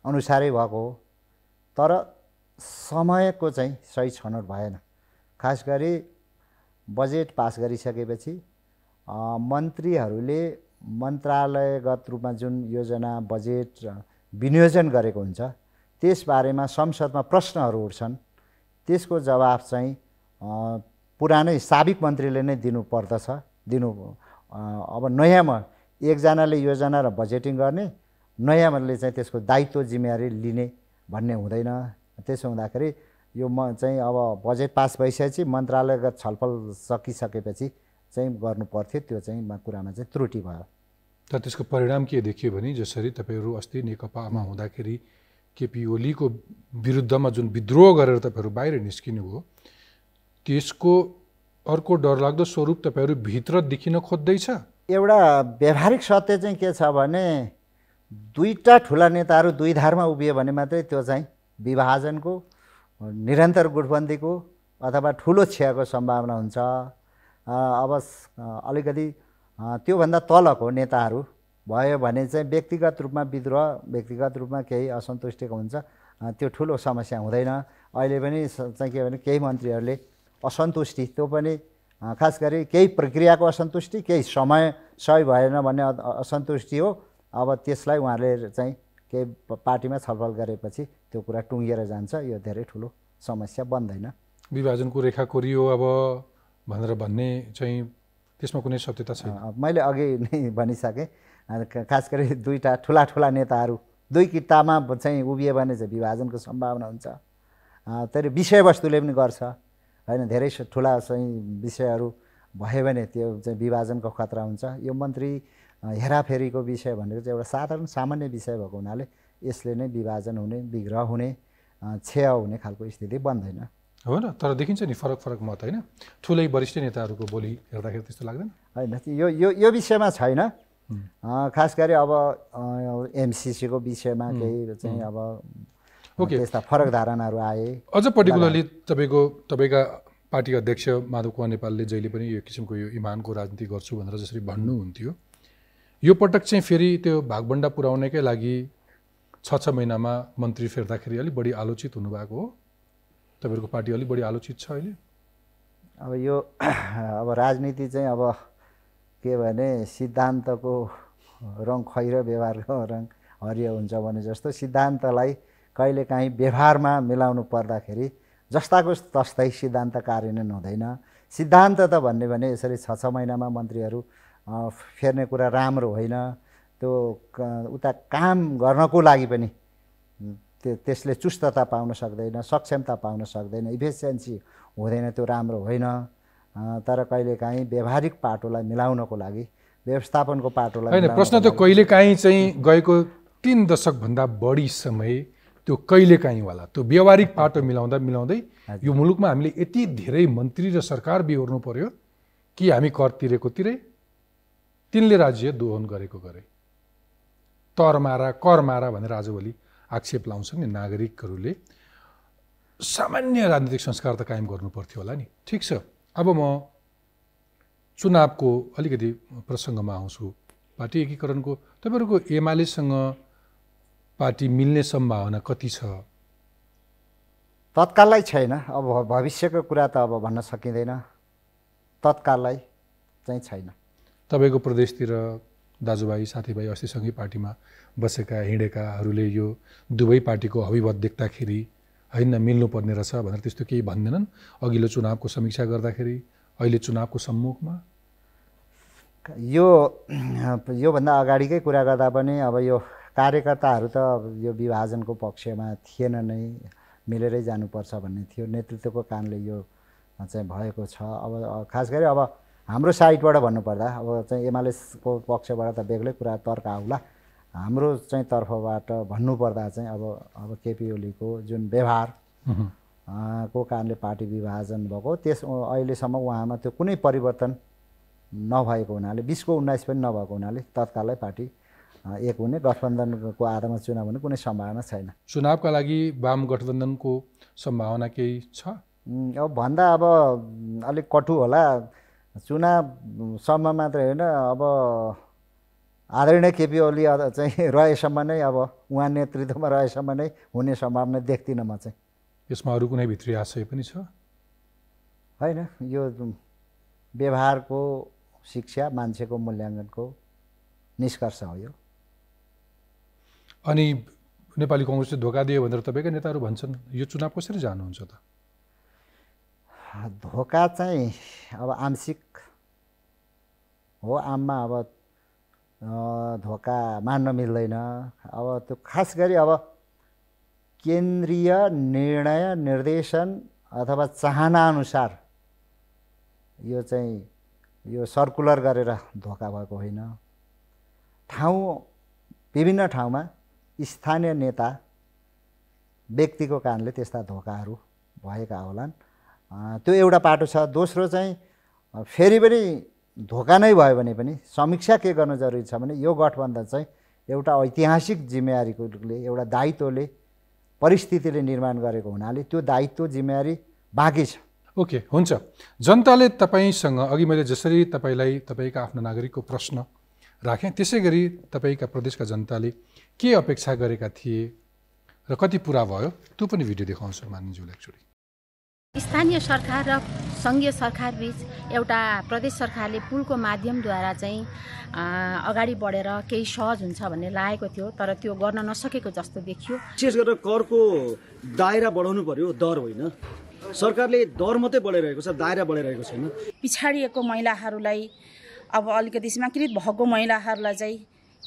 अनुसारै भएको हो तर समयको चाहिँ सही छनौट भएन खास गरी बजेट पास गरिसकेपछि मन्त्रीहरूले मन्त्रालयगत रूपमा जुन योजना बजेट विनियोजन गरेको हुन्छ त्यसबारेमा संसदमा प्रश्नहरू उठ्छन् त्यसको जवाब चाहिँ पुरानै साबिक मन्त्रीले नै दिनुपर्दछ दिनु अब नयाँमा एकजनाले योजना र बजेटिङ गर्ने नयाँले चाहिँ त्यसको दायित्व जिम्मेवारी लिने भन्ने हुँदैन त्यसो हुँदाखेरि यो म चाहिँ अब बजेट पास भइसकेपछि मन्त्रालयगत छलफल सकिसकेपछि चाहिँ गर्नु पर्थ्यो त्यो चाहिँ कुरामा चाहिँ त्रुटि भयो तर त्यसको परिणाम के देखियो भने जसरी तपाईँहरू अस्ति नेकपामा हुँदाखेरि केपी ओलीको विरुद्धमा जुन विद्रोह गरेर तपाईँहरू बाहिर निस्किनु हो त्यसको अर्को डरलाग्दो स्वरूप तपाईँहरू भित्र देखिन खोज्दैछ एउटा व्यावहारिक सत्य चाहिँ के छ भने दुईवटा ठुला नेताहरू दुई धारमा उभियो भने मात्रै त्यो चाहिँ विभाजनको निरन्तर गुटबन्दीको अथवा ठुलो क्षयको सम्भावना हुन्छ अब अलिकति त्योभन्दा तलको नेताहरू भयो भने चाहिँ व्यक्तिगत रूपमा विद्रोह व्यक्तिगत रूपमा केही असन्तुष्टिको हुन्छ त्यो ठुलो समस्या हुँदैन अहिले पनि चाहिँ के भने केही मन्त्रीहरूले असन्तुष्टि त्यो पनि खास गरी केही प्रक्रियाको असन्तुष्टि केही समय सही भएन भन्ने असन्तुष्टि हो अब त्यसलाई उहाँले चाहिँ केही पार्टीमा छलफल गरेपछि त्यो कुरा टुङ्गिएर जान्छ यो धेरै ठुलो समस्या बन्दैन विभाजनको रेखा कोरियो अब भनेर भन्ने चाहिँ त्यसमा कुनै सत्यता छैन मैले अघि नै भनिसकेँ खास गरी दुईवटा ठुला ठुला नेताहरू दुई किताबमा चाहिँ उभियो भने चाहिँ विभाजनको सम्भावना हुन्छ तर विषयवस्तुले पनि गर्छ होइन धेरै ठुला चाहिँ विषयहरू भयो भने त्यो चाहिँ विभाजनको खतरा हुन्छ यो मन्त्री हेराफेरीको विषय भनेको चाहिँ एउटा साधारण सामान्य विषय भएको हुनाले यसले नै विभाजन हुने विग्रह हुने क्षय हुने खालको स्थिति बन्दैन होइन तर देखिन्छ नि फरक फरक मत होइन ठुलै वरिष्ठ नेताहरूको बोली हेर्दाखेरि त्यस्तो लाग्दैन होइन यो यो यो विषयमा छैन खास गरी अब एमसिसीको विषयमा केही चाहिँ अब ओके त्यस्ता फरक धारणाहरू आए अझ पर्टिकुलरली तपाईँको तपाईँका पार्टी अध्यक्ष माधव कुमार नेपालले जहिले पनि यो किसिमको यो इमानको राजनीति गर्छु भनेर जसरी भन्नुहुन्थ्यो यो पटक चाहिँ फेरि त्यो भागभन्डा पुर्याउनकै लागि छ छ महिनामा मन्त्री फेर्दाखेरि अलिक बढी आलोचित हुनुभएको हो तपाईँहरूको पार्टी अलिक बढी आलोचित छ अहिले अब यो <clears throat> अब राजनीति चाहिँ अब के भने सिद्धान्तको रङ खैरो व्यवहारको रङ हरियो हुन्छ भने जस्तो सिद्धान्तलाई कहिलेकाहीँ व्यवहारमा मिलाउनु पर्दाखेरि जस्ताको तस्तै सिद्धान्त कार्यान्वयन हुँदैन सिद्धान्त त भन्ने भने यसरी छ छ महिनामा मन्त्रीहरू फेर्ने कुरा राम्रो होइन त्यो उता काम गर्नको लागि पनि त्यो त्यसले चुस्तता पाउन सक्दैन सक्षमता पाउन सक्दैन इफिसियन्सी हुँदैन त्यो राम्रो होइन तर कहिलेकाहीँ व्यावहारिक पाटोलाई मिलाउनको लागि व्यवस्थापनको पाटोलाई प्रश्न त कहिलेकाहीँ चाहिँ गएको तिन दशकभन्दा बढी समय त्यो कहिलेकाहीँवाला त्यो व्यवहारिक पाटो मिलाउँदा मिलाउँदै यो मुलुकमा हामीले यति धेरै मन्त्री र सरकार बिहोर्नु पर्यो कि हामी कर तिरेको तिरे तिनले राज्य दोहन गरेको गरे तर मारा कर मारा भनेर आजभोलि आक्षेप लाउँछन् नि नागरिकहरूले सामान्य राजनीतिक संस्कार त कायम गर्नु पर्थ्यो होला नि ठिक छ अब म चुनावको अलिकति प्रसङ्गमा आउँछु पार्टी एकीकरणको तपाईँहरूको एमालेसँग पार्टी मिल्ने सम्भावना कति छ तत्काललाई छैन अब भविष्यको कुरा त अब भन्न सकिँदैन तत्काललाई चाहिँ छैन तपाईँको प्रदेशतिर दाजुभाइ साथीभाइ अस्तिसँगै पार्टीमा बसेका हिँडेकाहरूले यो दुवै पार्टीको अभिवत देख्दाखेरि होइन मिल्नुपर्ने रहेछ भनेर त्यस्तो केही भन्दैनन् अघिल्लो चुनावको समीक्षा गर्दाखेरि अहिले चुनावको सम्मुखमा यो योभन्दा अगाडिकै कुरा गर्दा पनि अब यो कार्यकर्ताहरू त यो विभाजनको पक्षमा थिएन नै मिलेरै जानुपर्छ भन्ने थियो नेतृत्वको कारणले यो चाहिँ भएको छ अब खास गरी अब हाम्रो साइडबाट भन्नुपर्दा अब चाहिँ एमालेसको पक्षबाट त बेग्लै कुरा तर्क आउला हाम्रो चाहिँ तर्फबाट भन्नुपर्दा चाहिँ अब अब केपी ओलीको जुन व्यवहार को कारणले पार्टी विभाजन भएको त्यस अहिलेसम्म उहाँमा त्यो कुनै परिवर्तन नभएको हुनाले बिसको उन्नाइस पनि नभएको हुनाले तत्कालै पार्टी एक हुने गठबन्धनको आधारमा चुनाव हुने कुनै सम्भावना छैन चुनावका लागि वाम गठबन्धनको सम्भावना केही छ अब भन्दा अब अलिक कटु होला चुनावसम्म मात्रै होइन अब आदरणीय केपी ओली चाहिँ रहेसम्म नै अब उहाँ नेतृत्वमा रहेसम्म नै हुने सम्भावना देख्दिनँ म चाहिँ यसमा अरू कुनै भित्री आशय पनि छ होइन यो व्यवहारको शिक्षा मान्छेको मूल्याङ्कनको निष्कर्ष हो यो अनि नेपाली कङ्ग्रेसले धोका दियो भनेर तपाईँकै नेताहरू भन्छन् यो चुनाव कसरी जानुहुन्छ त धोका चाहिँ अब आंशिक हो आममा अब धोका मान्न मिल्दैन अब त्यो खास गरी अब केन्द्रीय निर्णय निर्देशन अथवा चाहनाअनुसार यो चाहिँ यो सर्कुलर गरेर धोका भएको होइन ठाउँ विभिन्न ठाउँमा स्थानीय नेता व्यक्तिको कारणले त्यस्ता धोकाहरू भएका होलान् त्यो एउटा पाटो छ दोस्रो चाहिँ फेरि पनि धोका नै भयो भने पनि समीक्षा के गर्नु जरुरी छ भने यो गठबन्धन चाहिँ एउटा ऐतिहासिक जिम्मेवारीकोले एउटा दायित्वले परिस्थितिले निर्माण गरेको हुनाले त्यो दायित्व जिम्मेवारी बाँकी छ ओके okay, हुन्छ जनताले तपाईँसँग अघि मैले जसरी तपाईँलाई तपाईँका आफ्नो नागरिकको प्रश्न राखेँ त्यसै गरी तपाईँका प्रदेशका जनताले के अपेक्षा गरेका थिए र कति पुरा भयो त्यो पनि भिडियो देखाउँछु मानिज्यूले एक्चुली स्थानीय सरकार र सङ्घीय सरकारबिच एउटा प्रदेश सरकारले पुलको माध्यमद्वारा चाहिँ अगाडि बढेर केही सहज हुन्छ भन्ने लागेको थियो तर त्यो गर्न नसकेको जस्तो देखियो विशेष गरेर करको दायरा बढाउनु पर्यो दर होइन सरकारले दर मात्रै बढाइरहेको छ दायरा बढाइरहेको छैन पछाडिएको महिलाहरूलाई अब अलिकति सीमाकृत भएको महिलाहरूलाई चाहिँ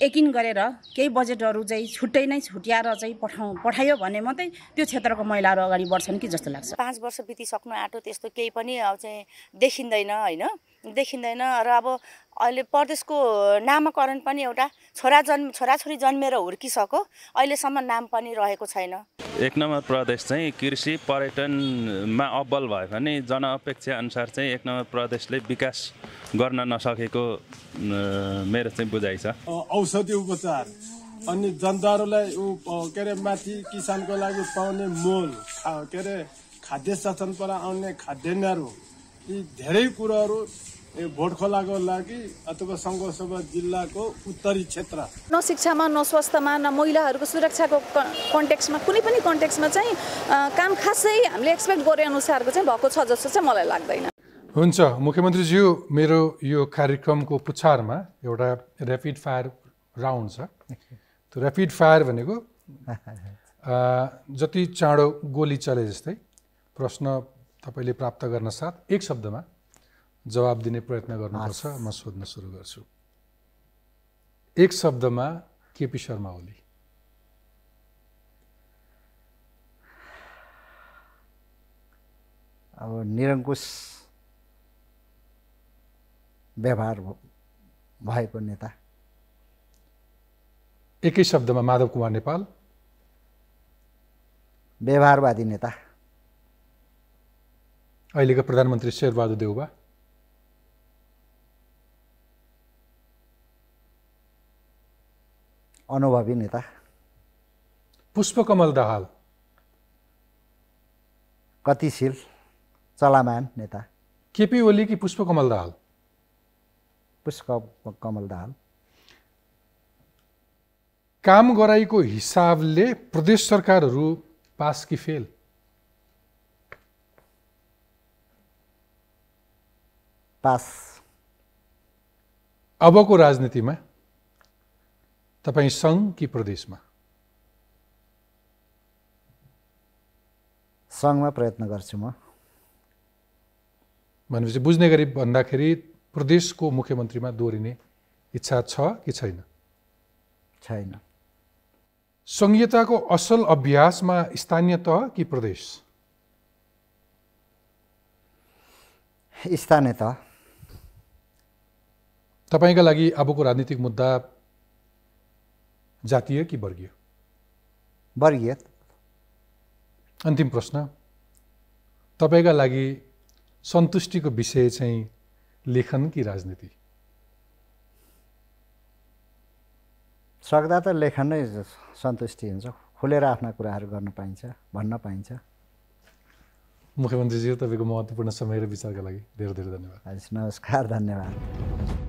एकिन गरेर केही बजेटहरू चाहिँ छुट्टै नै छुट्याएर चाहिँ पठाउ पठायो भने मात्रै त्यो क्षेत्रको महिलाहरू अगाडि बढ्छन् कि जस्तो लाग्छ पाँच वर्ष बितिसक्नु आँटो त्यस्तो केही पनि अब चाहिँ देखिँदैन होइन देखिँदैन र अब अहिले प्रदेशको नामकरण पनि एउटा छोरा जन्म छोराछोरी जन्मेर हुर्किसक्यो अहिलेसम्म नाम पनि रहेको छैन एक नम्बर प्रदेश चाहिँ कृषि पर्यटनमा अब्बल भयो भने जनअपेक्षा अनुसार चाहिँ एक नम्बर प्रदेशले विकास गर्न नसकेको मेरो चाहिँ बुझाइ छ औषधि उपचार अनि जनताहरूलाई के अरे माथि किसानको लागि पाउने मोल के अरे खाद्य शासनबाट आउने खाद्यान्नहरू यी धेरै कुरोहरू भोट खोलाको लागि अथवा सङ्घर्षवा जिल्लाको उत्तरी क्षेत्र न शिक्षामा न स्वास्थ्यमा न महिलाहरूको सुरक्षाको कन्टेक्समा कुनै पनि कन्टेक्समा चाहिँ काम खासै हामीले एक्सपेक्ट गरे अनुसारको चाहिँ भएको छ जस्तो चाहिँ मलाई लाग्दैन हुन्छ मुख्यमन्त्रीज्यू मेरो यो कार्यक्रमको पुच्छारमा एउटा ऱ्यापिड फायर राउन्ड छ त्यो ऱ्यापिड फायर भनेको जति चाँडो गोली चले जस्तै प्रश्न तपाईँले प्राप्त गर्न साथ एक शब्दमा जवाब दिने प्रयत्न गर्नुपर्छ म सोध्न सुरु गर्छु एक शब्दमा केपी शर्मा ओली अब निरङ्कुश व्यवहार भएको नेता एकै शब्दमा माधव कुमार नेपाल व्यवहारवादी नेता अहिलेको प्रधानमन्त्री शेरबहादुर देउबा अनुभवी नेता पुष्पकमल दाहाल गतिशील चलामान नेता केपी ओली कि पुष्पकमल दाहाल पुष्प कमल दाहाल काम गराइको हिसाबले प्रदेश सरकारहरू पास कि फेल पास अबको राजनीतिमा तपाईँ सङ्घ कि प्रदेशमा सङ्घमा प्रयत्न गर्छु म भनेपछि बुझ्ने गरी भन्दाखेरि प्रदेशको मुख्यमन्त्रीमा दोहोरिने इच्छा छ कि छैन छैन सङ्घीयताको असल अभ्यासमा स्थानीय तह कि प्रदेश स्थानीय तह तपाईँका लागि अबको राजनीतिक मुद्दा जातीय कि वर्गीय वर्गीय अन्तिम प्रश्न तपाईँका लागि सन्तुष्टिको विषय चाहिँ लेखन कि राजनीति सक्दा त लेखन नै सन्तुष्टि हुन्छ खुलेर आफ्ना कुराहरू गर्न पाइन्छ भन्न पाइन्छ मुख्यमन्त्रीजी तपाईँको महत्त्वपूर्ण समय र विचारका लागि धेरै धेरै धन्यवाद हजुर नमस्कार धन्यवाद